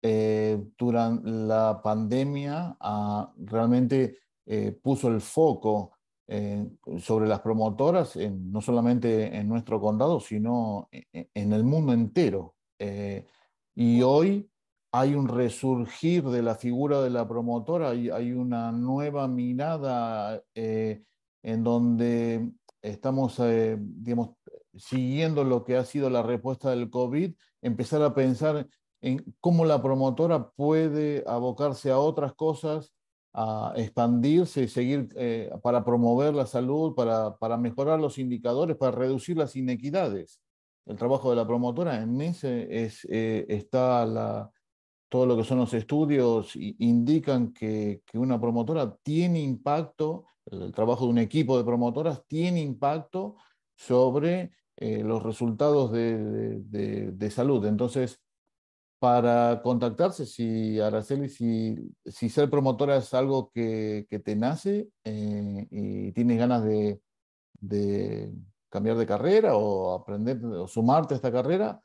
eh, durante la pandemia ah, realmente eh, puso el foco sobre las promotoras, no solamente en nuestro condado, sino e, e, en, el mundo entero. y hoy hay un resurgir de la figura de la promotora, hay, hay una nueva mirada en donde estamos, digamos, siguiendo lo que ha sido la respuesta del COVID, empezar a pensar en cómo la promotora puede abocarse a otras cosas, a expandirse, seguir eh, para promover la salud, para, mejorar los indicadores, para reducir las inequidades. El trabajo de la promotora en ese es, eh, está la, todo lo que son los estudios indican que, que una promotora tiene impacto, el trabajo de un equipo de promotoras tiene impacto sobre eh, los resultados de, salud. Entonces, para contactarse, si Araceli, si, si ser promotora es algo que, que te nace eh, y tienes ganas de, de, cambiar de carrera o aprender o sumarte a esta carrera,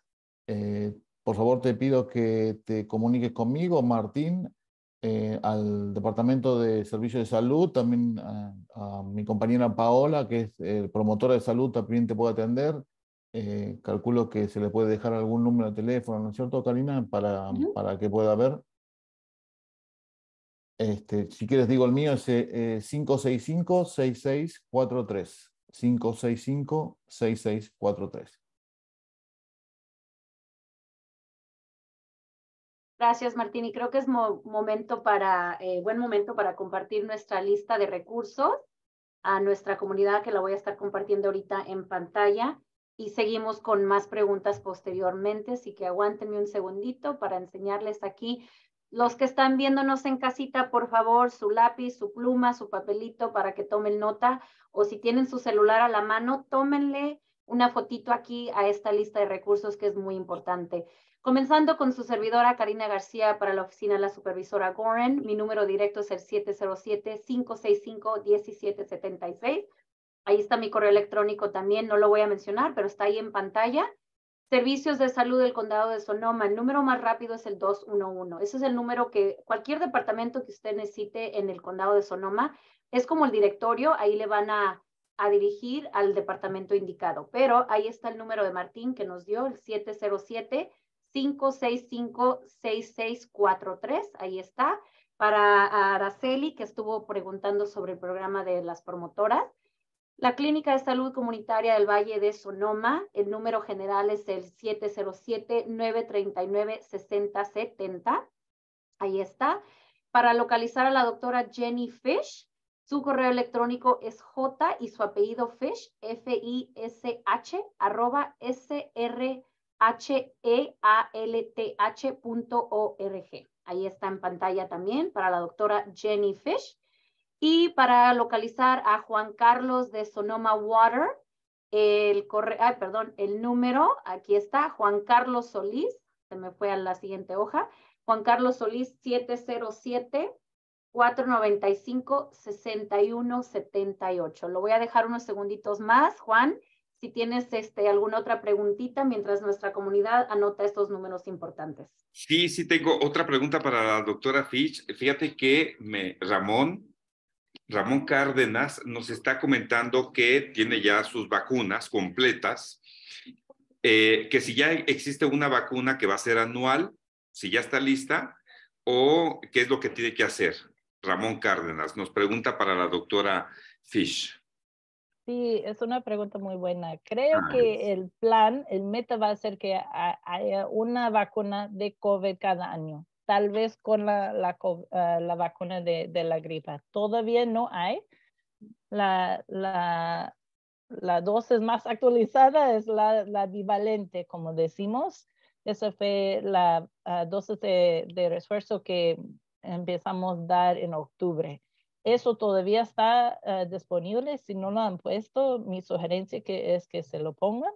eh, por favor te pido que te comuniques conmigo, Martín, eh, al Departamento de Servicios de Salud, también a, mi compañera Paola, que es eh, promotora de salud, también te puede atender. Eh, calculo que se le puede dejar algún número de teléfono, ¿no es cierto, Karina? Para, para que pueda ver. Este, si quieres digo el mío, es 565-6643. 565-6643. Gracias, Martín. Y creo que es momento para, eh, buen momento para compartir nuestra lista de recursos a nuestra comunidad, que la voy a estar compartiendo ahorita en pantalla. Y seguimos con más preguntas posteriormente, así que aguántenme un segundito para enseñarles aquí. Los que están viéndonos en casita, por favor, su lápiz, su pluma, su papelito para que tomen nota. O si tienen su celular a la mano, tómenle una fotito aquí a esta lista de recursos que es muy importante. Comenzando con su servidora Karina García para la oficina de la supervisora Goren. Mi número directo es el 707-565-1776. Ahí está mi correo electrónico también, no lo voy a mencionar, pero está ahí en pantalla. Servicios de Salud del Condado de Sonoma, el número más rápido es el 211. Ese es el número que cualquier departamento que usted necesite en el Condado de Sonoma, es como el directorio, ahí le van a, a dirigir al departamento indicado. Pero ahí está el número de Martín que nos dio, el 707 565-6643. Ahí está. Para Araceli, que estuvo preguntando sobre el programa de las promotoras. La Clínica de Salud Comunitaria del Valle de Sonoma, el número general es el 707-939-6070. Ahí está. Para localizar a la doctora Jenny Fish, su correo electrónico es J y su apellido Fish, F-I-S-H, arroba S-R H-E-A-L-T-H e H-E-A-L-T-H.org. Ahí está en pantalla también para la doctora Jenny Fish. Y para localizar a Juan Carlos de Sonoma Water, el correo, perdón, el número, aquí está, Juan Carlos Solís, se me fue a la siguiente hoja, Juan Carlos Solís 707 495 6178. Lo voy a dejar unos segunditos más, Juan, si tienes este, alguna otra preguntita mientras nuestra comunidad anota estos números importantes. Sí, sí, tengo otra pregunta para la doctora Fitch. Fíjate que me, Ramón, Ramón Cárdenas nos está comentando que tiene ya sus vacunas completas, eh, que si ya existe una vacuna que va a ser anual, si ya está lista, o qué es lo que tiene que hacer. Ramón Cárdenas nos pregunta para la doctora Fish. Sí, es una pregunta muy buena. Creo ah, que el plan, el meta va a ser que haya una vacuna de COVID cada año, tal vez con la, la, ah, vacuna de, la gripa. Todavía no hay. La, la, dosis más actualizada es la, bivalente, como decimos. Esa fue la ah, dosis de, de refuerzo que empezamos a dar en octubre. Eso todavía está eh, disponible. Si no lo han puesto, mi sugerencia que es que se lo pongan.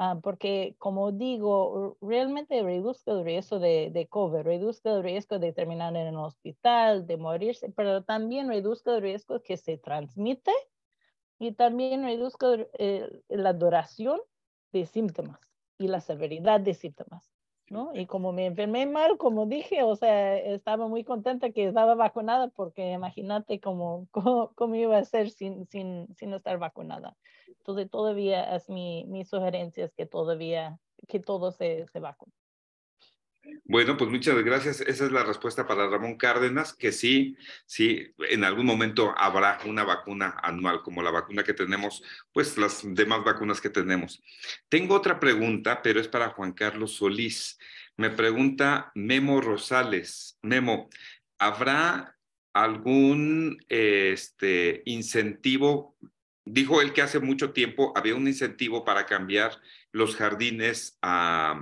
Ah, porque, como digo, realmente reduzca el riesgo de, de COVID, reduzca el riesgo de terminar en el hospital, de morirse, pero también reduzca el riesgo que se transmite y también reduzca eh, la duración de síntomas y la severidad de síntomas. ¿no? Y como me enfermé mal, como dije, o sea, estaba muy contenta que estaba vacunada porque imagínate cómo, cómo, iba a ser sin, sin, sin, estar vacunada. Entonces, todavía es mi, sugerencia que todavía, que todos se, se vacunen. Bueno, pues muchas gracias. Esa es la respuesta para Ramón Cárdenas, que sí, sí, en algún momento habrá una vacuna anual como la vacuna que tenemos, pues las demás vacunas que tenemos. Tengo otra pregunta, pero es para Juan Carlos Solís. Me pregunta Memo Rosales. Memo, ¿habrá algún este, incentivo? Dijo él que hace mucho tiempo había un incentivo para cambiar los jardines a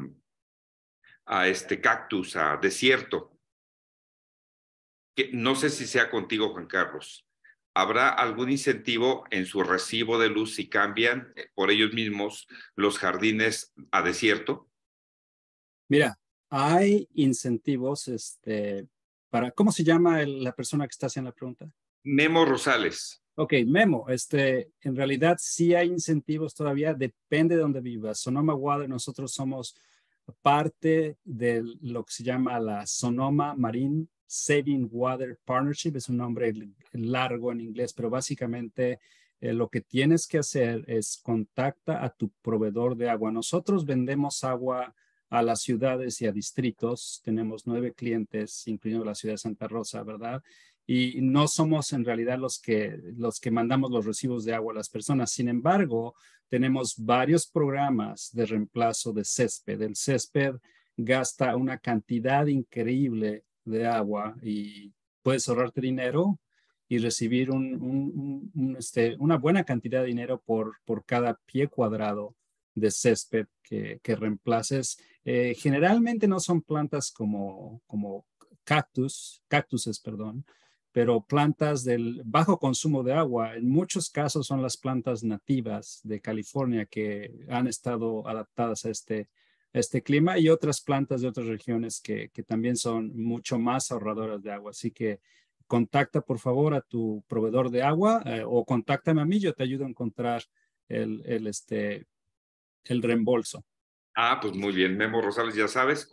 a este cactus, a desierto. Que, no sé si sea contigo, Juan Carlos. ¿Habrá algún incentivo en su recibo de luz si cambian eh, por ellos mismos los jardines a desierto? Mira, hay incentivos este, para, ¿cómo se llama la persona que está haciendo la pregunta? Memo Rosales. Ok, Memo, este, en realidad sí hay incentivos todavía, depende de dónde vivas. Sonoma Water, nosotros somos parte de lo que se llama la Sonoma Marine Saving Water Partnership. Es un nombre largo en inglés, pero básicamente eh, lo que tienes que hacer es contacta a tu proveedor de agua. Nosotros vendemos agua a las ciudades y a distritos. Tenemos nueve clientes, incluyendo la ciudad de Santa Rosa, ¿verdad? y no somos en realidad los que, los que mandamos los recibos de agua a las personas. Sin embargo, tenemos varios programas de reemplazo de césped. El césped gasta una cantidad increíble de agua y puedes ahorrarte dinero y recibir este, una buena cantidad de dinero por, por cada pie cuadrado de césped que, que reemplaces. Eh, generalmente no son plantas como, como cactus, cactuses, perdón, pero plantas del bajo consumo de agua, en muchos casos son las plantas nativas de California que han estado adaptadas a este, este clima y otras plantas de otras regiones que, que, también son mucho más ahorradoras de agua. Así que contacta por favor a tu proveedor de agua eh, o contáctame a mí, yo te ayudo a encontrar el, el, este, el reembolso. Ah, pues muy bien, Memo Rosales, ya sabes,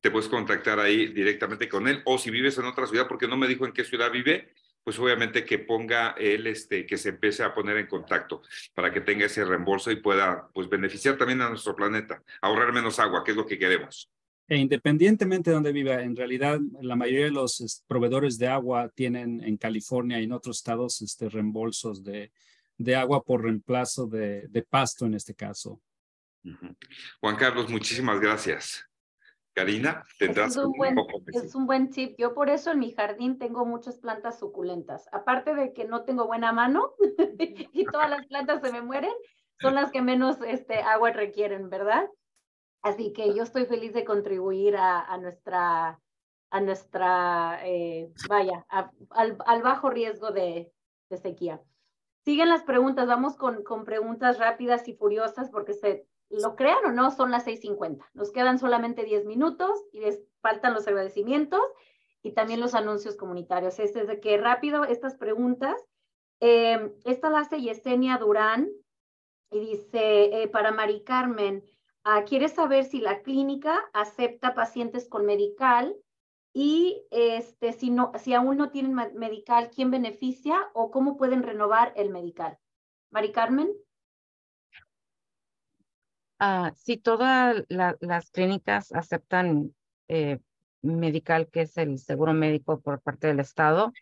te puedes contactar ahí directamente con él, o si vives en otra ciudad, porque no me dijo en qué ciudad vive, pues obviamente que ponga él, este, que se empiece a poner en contacto para que tenga ese reembolso y pueda, pues, beneficiar también a nuestro planeta, ahorrar menos agua, que es lo que queremos. E independientemente de donde viva, en realidad la mayoría de los este, proveedores de agua tienen en California y en otros estados este, reembolsos de, agua por reemplazo de pasto en este caso. Juan Carlos, muchísimas gracias. Karina, tendrás es un, buen, Es un buen tip. Yo por eso en mi jardín tengo muchas plantas suculentas. Aparte de que no tengo buena mano y todas las plantas se me mueren, son las que menos este, agua requieren, ¿verdad? Así que yo estoy feliz de contribuir a, nuestra, a nuestra eh, vaya, al, bajo riesgo de, sequía. Siguen las preguntas, vamos con, con, preguntas rápidas y furiosas porque se, lo crean o no, son las 6.50. Nos quedan solamente 10 minutos y les faltan los agradecimientos y también los anuncios comunitarios. Es de que rápido estas preguntas. Eh, esta la hace Yesenia Durán y dice, eh, para Mari Carmen, ah, quiere saber si la clínica acepta pacientes con medical y este, si, no, si aún no tienen medical, ¿quién beneficia o cómo pueden renovar el medical? Mari Carmen. Sí, ah, si todas las clínicas aceptan eh, medical, que es el seguro médico por parte del Estado,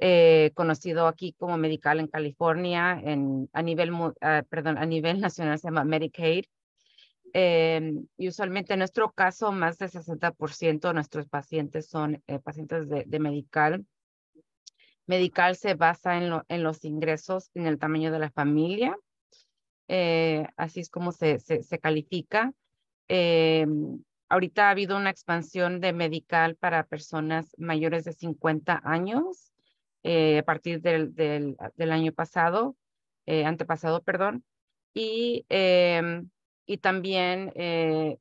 eh, conocido aquí como medical en California, en, a, nivel, ah, perdón, a nivel nacional se llama Medicaid. Em, y usualmente en nuestro caso, más del 60% de nuestros pacientes son eh, pacientes de, medical. Medical se basa en los ingresos, en el tamaño de la familia eh, así es como se, se, califica. Eh, ahorita ha habido una expansión de medical para personas mayores de 50 años eh, a partir del, año pasado, antepasado, perdón, y, em, y también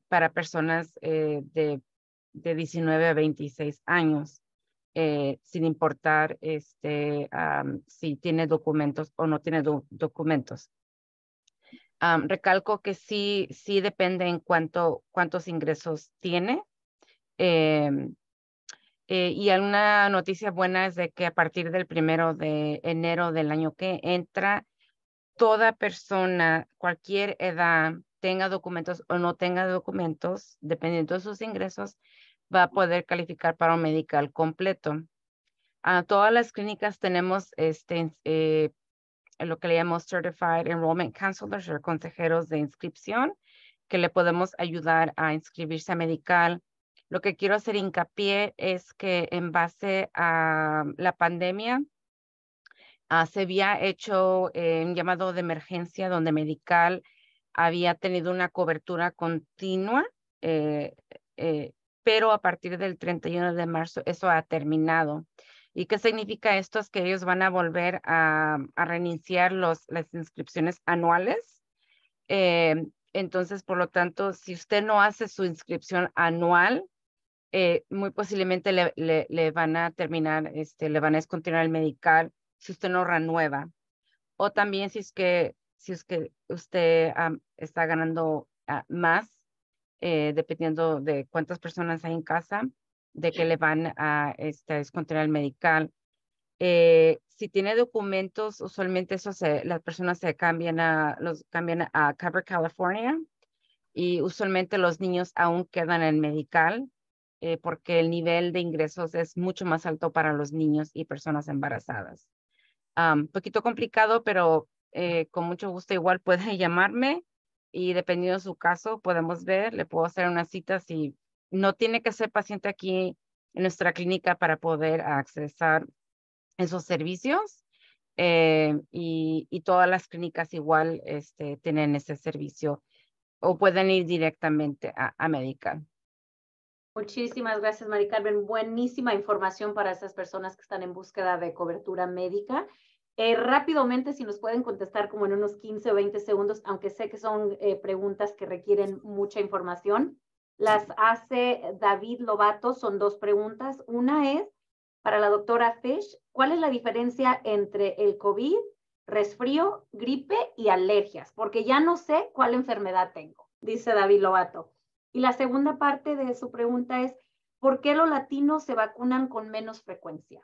para personas de, 19 a 26 años. sin importar este, si tiene documentos o no tiene documentos recalco que sí, sí depende en cuánto, cuántos ingresos tiene. Em, eh, y una noticia buena es de que a partir del primero de enero del año que entra, toda persona, cualquier edad, tenga documentos o no tenga documentos, dependiendo de sus ingresos, va a poder calificar para un medical completo. A todas las clínicas tenemos este, eh, lo que le llamamos Certified Enrollment Counselors o consejeros de inscripción, que le podemos ayudar a inscribirse a medical. Lo que quiero hacer hincapié es que en base a la pandemia, ah, se había hecho eh, un llamado de emergencia donde medical había tenido una cobertura continua, eh, eh, pero a partir del 31 de marzo eso ha terminado. ¿Y qué significa esto? Es que ellos van a volver a, reiniciar los, las inscripciones anuales. Eh, entonces, por lo tanto, si usted no hace su inscripción anual, eh, muy posiblemente le, van a terminar, este, le van a descontinuar el medical si usted no renueva. O también si es que, si es que usted está ganando ah, más, eh, dependiendo de cuántas personas hay en casa, de que le van a este, esconder el medical. Eh, si tiene documentos, usualmente eso las personas se cambian a, los cambian a Cover California y usualmente los niños aún quedan en medical eh, porque el nivel de ingresos es mucho más alto para los niños y personas embarazadas. Ah, un poquito complicado, pero eh, con mucho gusto igual puede llamarme y dependiendo de su caso podemos ver, le puedo hacer una cita si no tiene que ser paciente aquí en nuestra clínica para poder accesar esos servicios. Eh, y, todas las clínicas igual este, tienen ese servicio o pueden ir directamente a, a Medical. Muchísimas gracias, Mari Carmen. Buenísima información para esas personas que están en búsqueda de cobertura médica. Eh, rápidamente, si nos pueden contestar como en unos 15 o 20 segundos, aunque sé que son eh, preguntas que requieren mucha información las hace David Lobato. Son dos preguntas. Una es para la doctora Fish, ¿cuál es la diferencia entre el COVID, resfrío, gripe y alergias? Porque ya no sé cuál enfermedad tengo, dice David Lobato. Y la segunda parte de su pregunta es, ¿por qué los latinos se vacunan con menos frecuencia?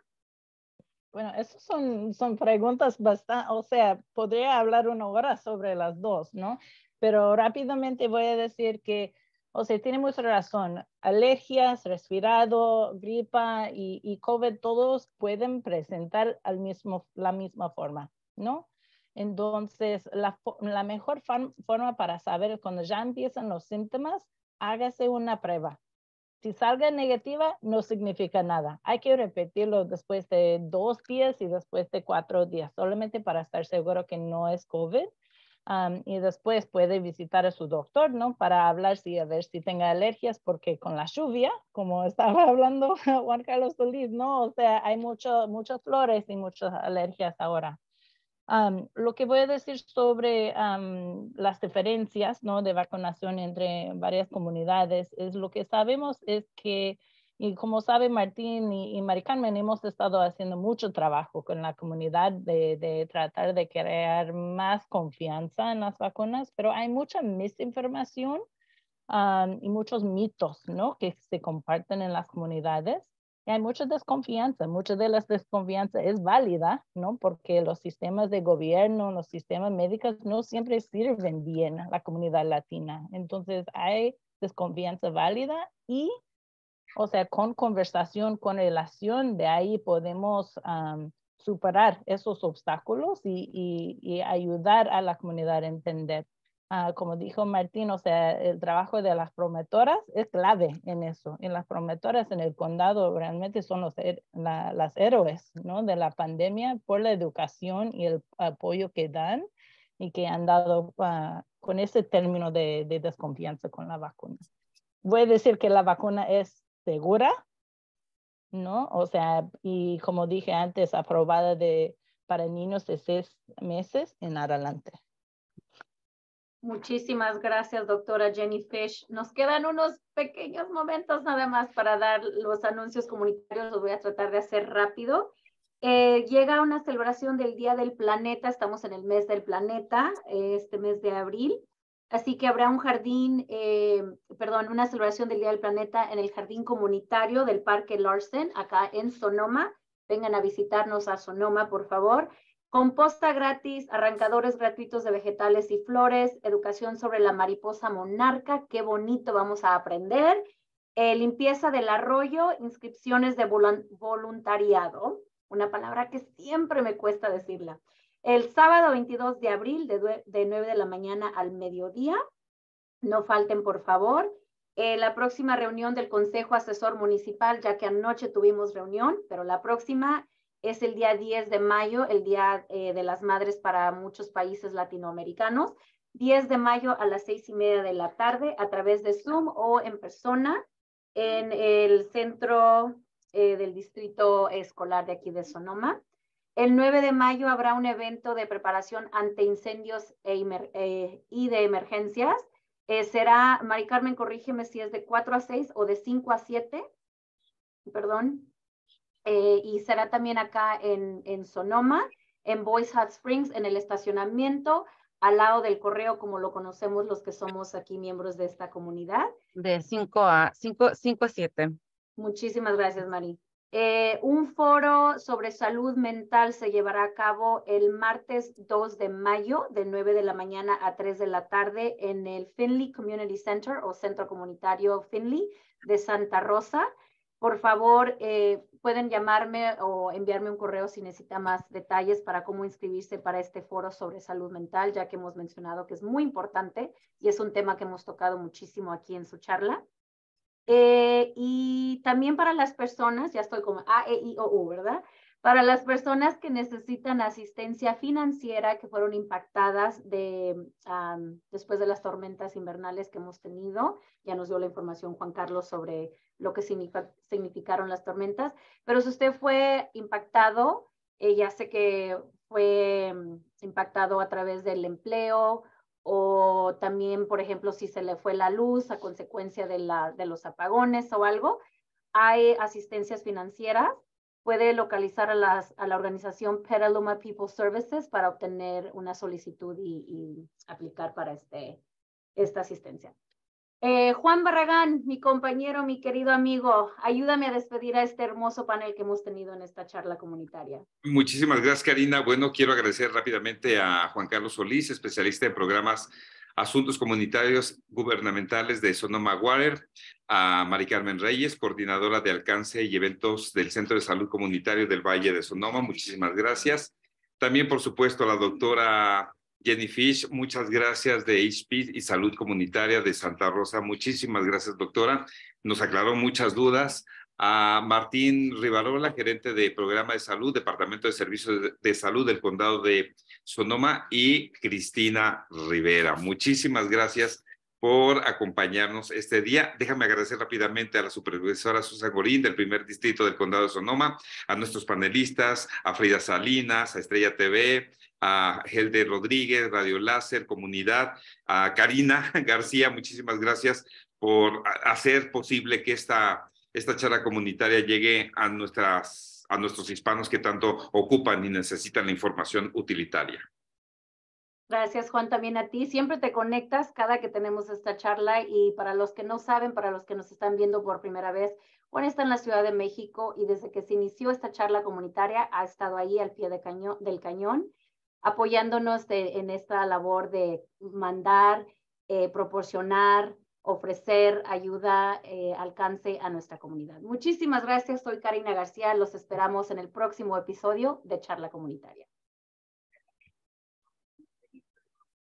Bueno, esas son, son preguntas bastante, o sea, podría hablar una hora sobre las dos, ¿no? Pero rápidamente voy a decir que o sea, tiene mucha razón. Alergias, respirado, gripa y, COVID, todos pueden presentar al mismo, la misma forma, ¿no? Entonces, la, mejor forma para saber cuando ya empiezan los síntomas, hágase una prueba. Si salga negativa, no significa nada. Hay que repetirlo después de dos días y después de cuatro días, solamente para estar seguro que no es COVID y después puede visitar a su doctor, ¿no? Para hablar y a ver si tenga alergias, porque con la lluvia, como estaba hablando Juan Carlos Solís, ¿no? O sea, hay muchas flores y muchas alergias ahora. lo que voy a decir sobre las diferencias, ¿no? De vacunación entre varias comunidades es lo que sabemos es que y como sabe Martín y, y hemos estado haciendo mucho trabajo con la comunidad de, tratar de crear más confianza en las vacunas, pero hay mucha misinformación ah, y muchos mitos ¿no? que se comparten en las comunidades. Y hay mucha desconfianza, mucha de la desconfianza es válida, ¿no? Porque los sistemas de gobierno, los sistemas médicos no siempre sirven bien a la comunidad latina. Entonces hay desconfianza válida y o sea, con conversación, con relación, de ahí podemos superar esos obstáculos y, ayudar a la comunidad a entender. Ah, como dijo Martín, o sea, el trabajo de las promotoras es clave en eso. En las promotoras en el condado realmente son los, las héroes ¿no? de la pandemia por la educación y el apoyo que dan y que han dado ah, con ese término de, de desconfianza con la vacuna voy a decir que la vacuna es segura, ¿no? O sea, y como dije antes, aprobada de, para niños de seis meses en adelante. Muchísimas gracias, doctora Jenny Fish. Nos quedan unos pequeños momentos nada más para dar los anuncios comunitarios. Los voy a tratar de hacer rápido. Eh, llega una celebración del Día del Planeta. Estamos en el mes del planeta, este mes de abril. Así que habrá un jardín, eh, perdón, una celebración del Día del Planeta en el jardín comunitario del Parque Larsen, acá en Sonoma. Vengan a visitarnos a Sonoma, por favor. Composta gratis, arrancadores gratuitos de vegetales y flores, educación sobre la mariposa monarca, qué bonito vamos a aprender. Eh, limpieza del arroyo, inscripciones de voluntariado, una palabra que siempre me cuesta decirla. El sábado 22 de abril, de, de 9 de la mañana al mediodía. No falten, por favor. Eh, la próxima reunión del Consejo Asesor Municipal, ya que anoche tuvimos reunión, pero la próxima es el día 10 de mayo, el Día eh, de las Madres para muchos países latinoamericanos. 10 de mayo a las seis y media de la tarde a través de Zoom o en persona en el centro eh, del distrito escolar de aquí de Sonoma. El 9 de mayo habrá un evento de preparación ante incendios e eh, y de emergencias. Eh, será, Mari Carmen, corrígeme si es de 4 a 6 o de 5 a 7, perdón. Eh, y será también acá en, Sonoma, en Boys Hot Springs, en el estacionamiento, al lado del correo, como lo conocemos los que somos aquí miembros de esta comunidad. De 5 a 5 a 7. Muchísimas gracias, Mari. Eh, un foro sobre salud mental se llevará a cabo el martes 2 de mayo de 9 de la mañana a 3 de la tarde en el Finley Community Center o Centro Comunitario Finley de Santa Rosa. Por favor, eh, pueden llamarme o enviarme un correo si necesita más detalles para cómo inscribirse para este foro sobre salud mental, ya que hemos mencionado que es muy importante y es un tema que hemos tocado muchísimo aquí en su charla. Eh, y también para las personas, ya estoy como A, E, I, O, U, ¿verdad? Para las personas que necesitan asistencia financiera que fueron impactadas de, después de las tormentas invernales que hemos tenido, ya nos dio la información Juan Carlos sobre lo que significaron las tormentas, pero si usted fue impactado, eh, ya sé que fue mm, impactado a través del empleo, o también, por ejemplo, si se le fue la luz a consecuencia de, los apagones o algo, hay asistencias financieras. Puede localizar a, a la organización Petaluma People Services para obtener una solicitud y, y aplicar para este, esta asistencia. Eh, Juan Barragán, mi compañero, mi querido amigo, ayúdame a despedir a este hermoso panel que hemos tenido en esta charla comunitaria. Muchísimas gracias, Karina. Bueno, quiero agradecer rápidamente a Juan Carlos Solís, especialista en programas Asuntos Comunitarios Gubernamentales de Sonoma Water, a Mari Carmen Reyes, coordinadora de alcance y eventos del Centro de Salud Comunitario del Valle de Sonoma. Muchísimas gracias. También, por supuesto, a la doctora Jenny Fish, muchas gracias de HP y Salud Comunitaria de Santa Rosa. Muchísimas gracias, doctora. Nos aclaró muchas dudas. A Martín Rivarola, gerente de Programa de Salud, Departamento de Servicios de Salud del Condado de Sonoma, y Cristina Rivera. Muchísimas gracias por acompañarnos este día. Déjame agradecer rápidamente a la supervisora Susan Gorín del primer distrito del condado de Sonoma, a nuestros panelistas, a Frida Salinas, a Estrella TV, a Helder Rodríguez, Radio Láser, Comunidad, a Karina García, muchísimas gracias por hacer posible que esta, esta charla comunitaria llegue a, nuestras, a nuestros hispanos que tanto ocupan y necesitan la información utilitaria. Gracias Juan también a ti. Siempre te conectas cada que tenemos esta charla y para los que no saben, para los que nos están viendo por primera vez, Juan está en la Ciudad de México y desde que se inició esta charla comunitaria ha estado ahí al pie del cañón apoyándonos en esta labor de mandar, eh, proporcionar, ofrecer ayuda, eh, alcance a nuestra comunidad. Muchísimas gracias, soy Karina García, los esperamos en el próximo episodio de Charla Comunitaria.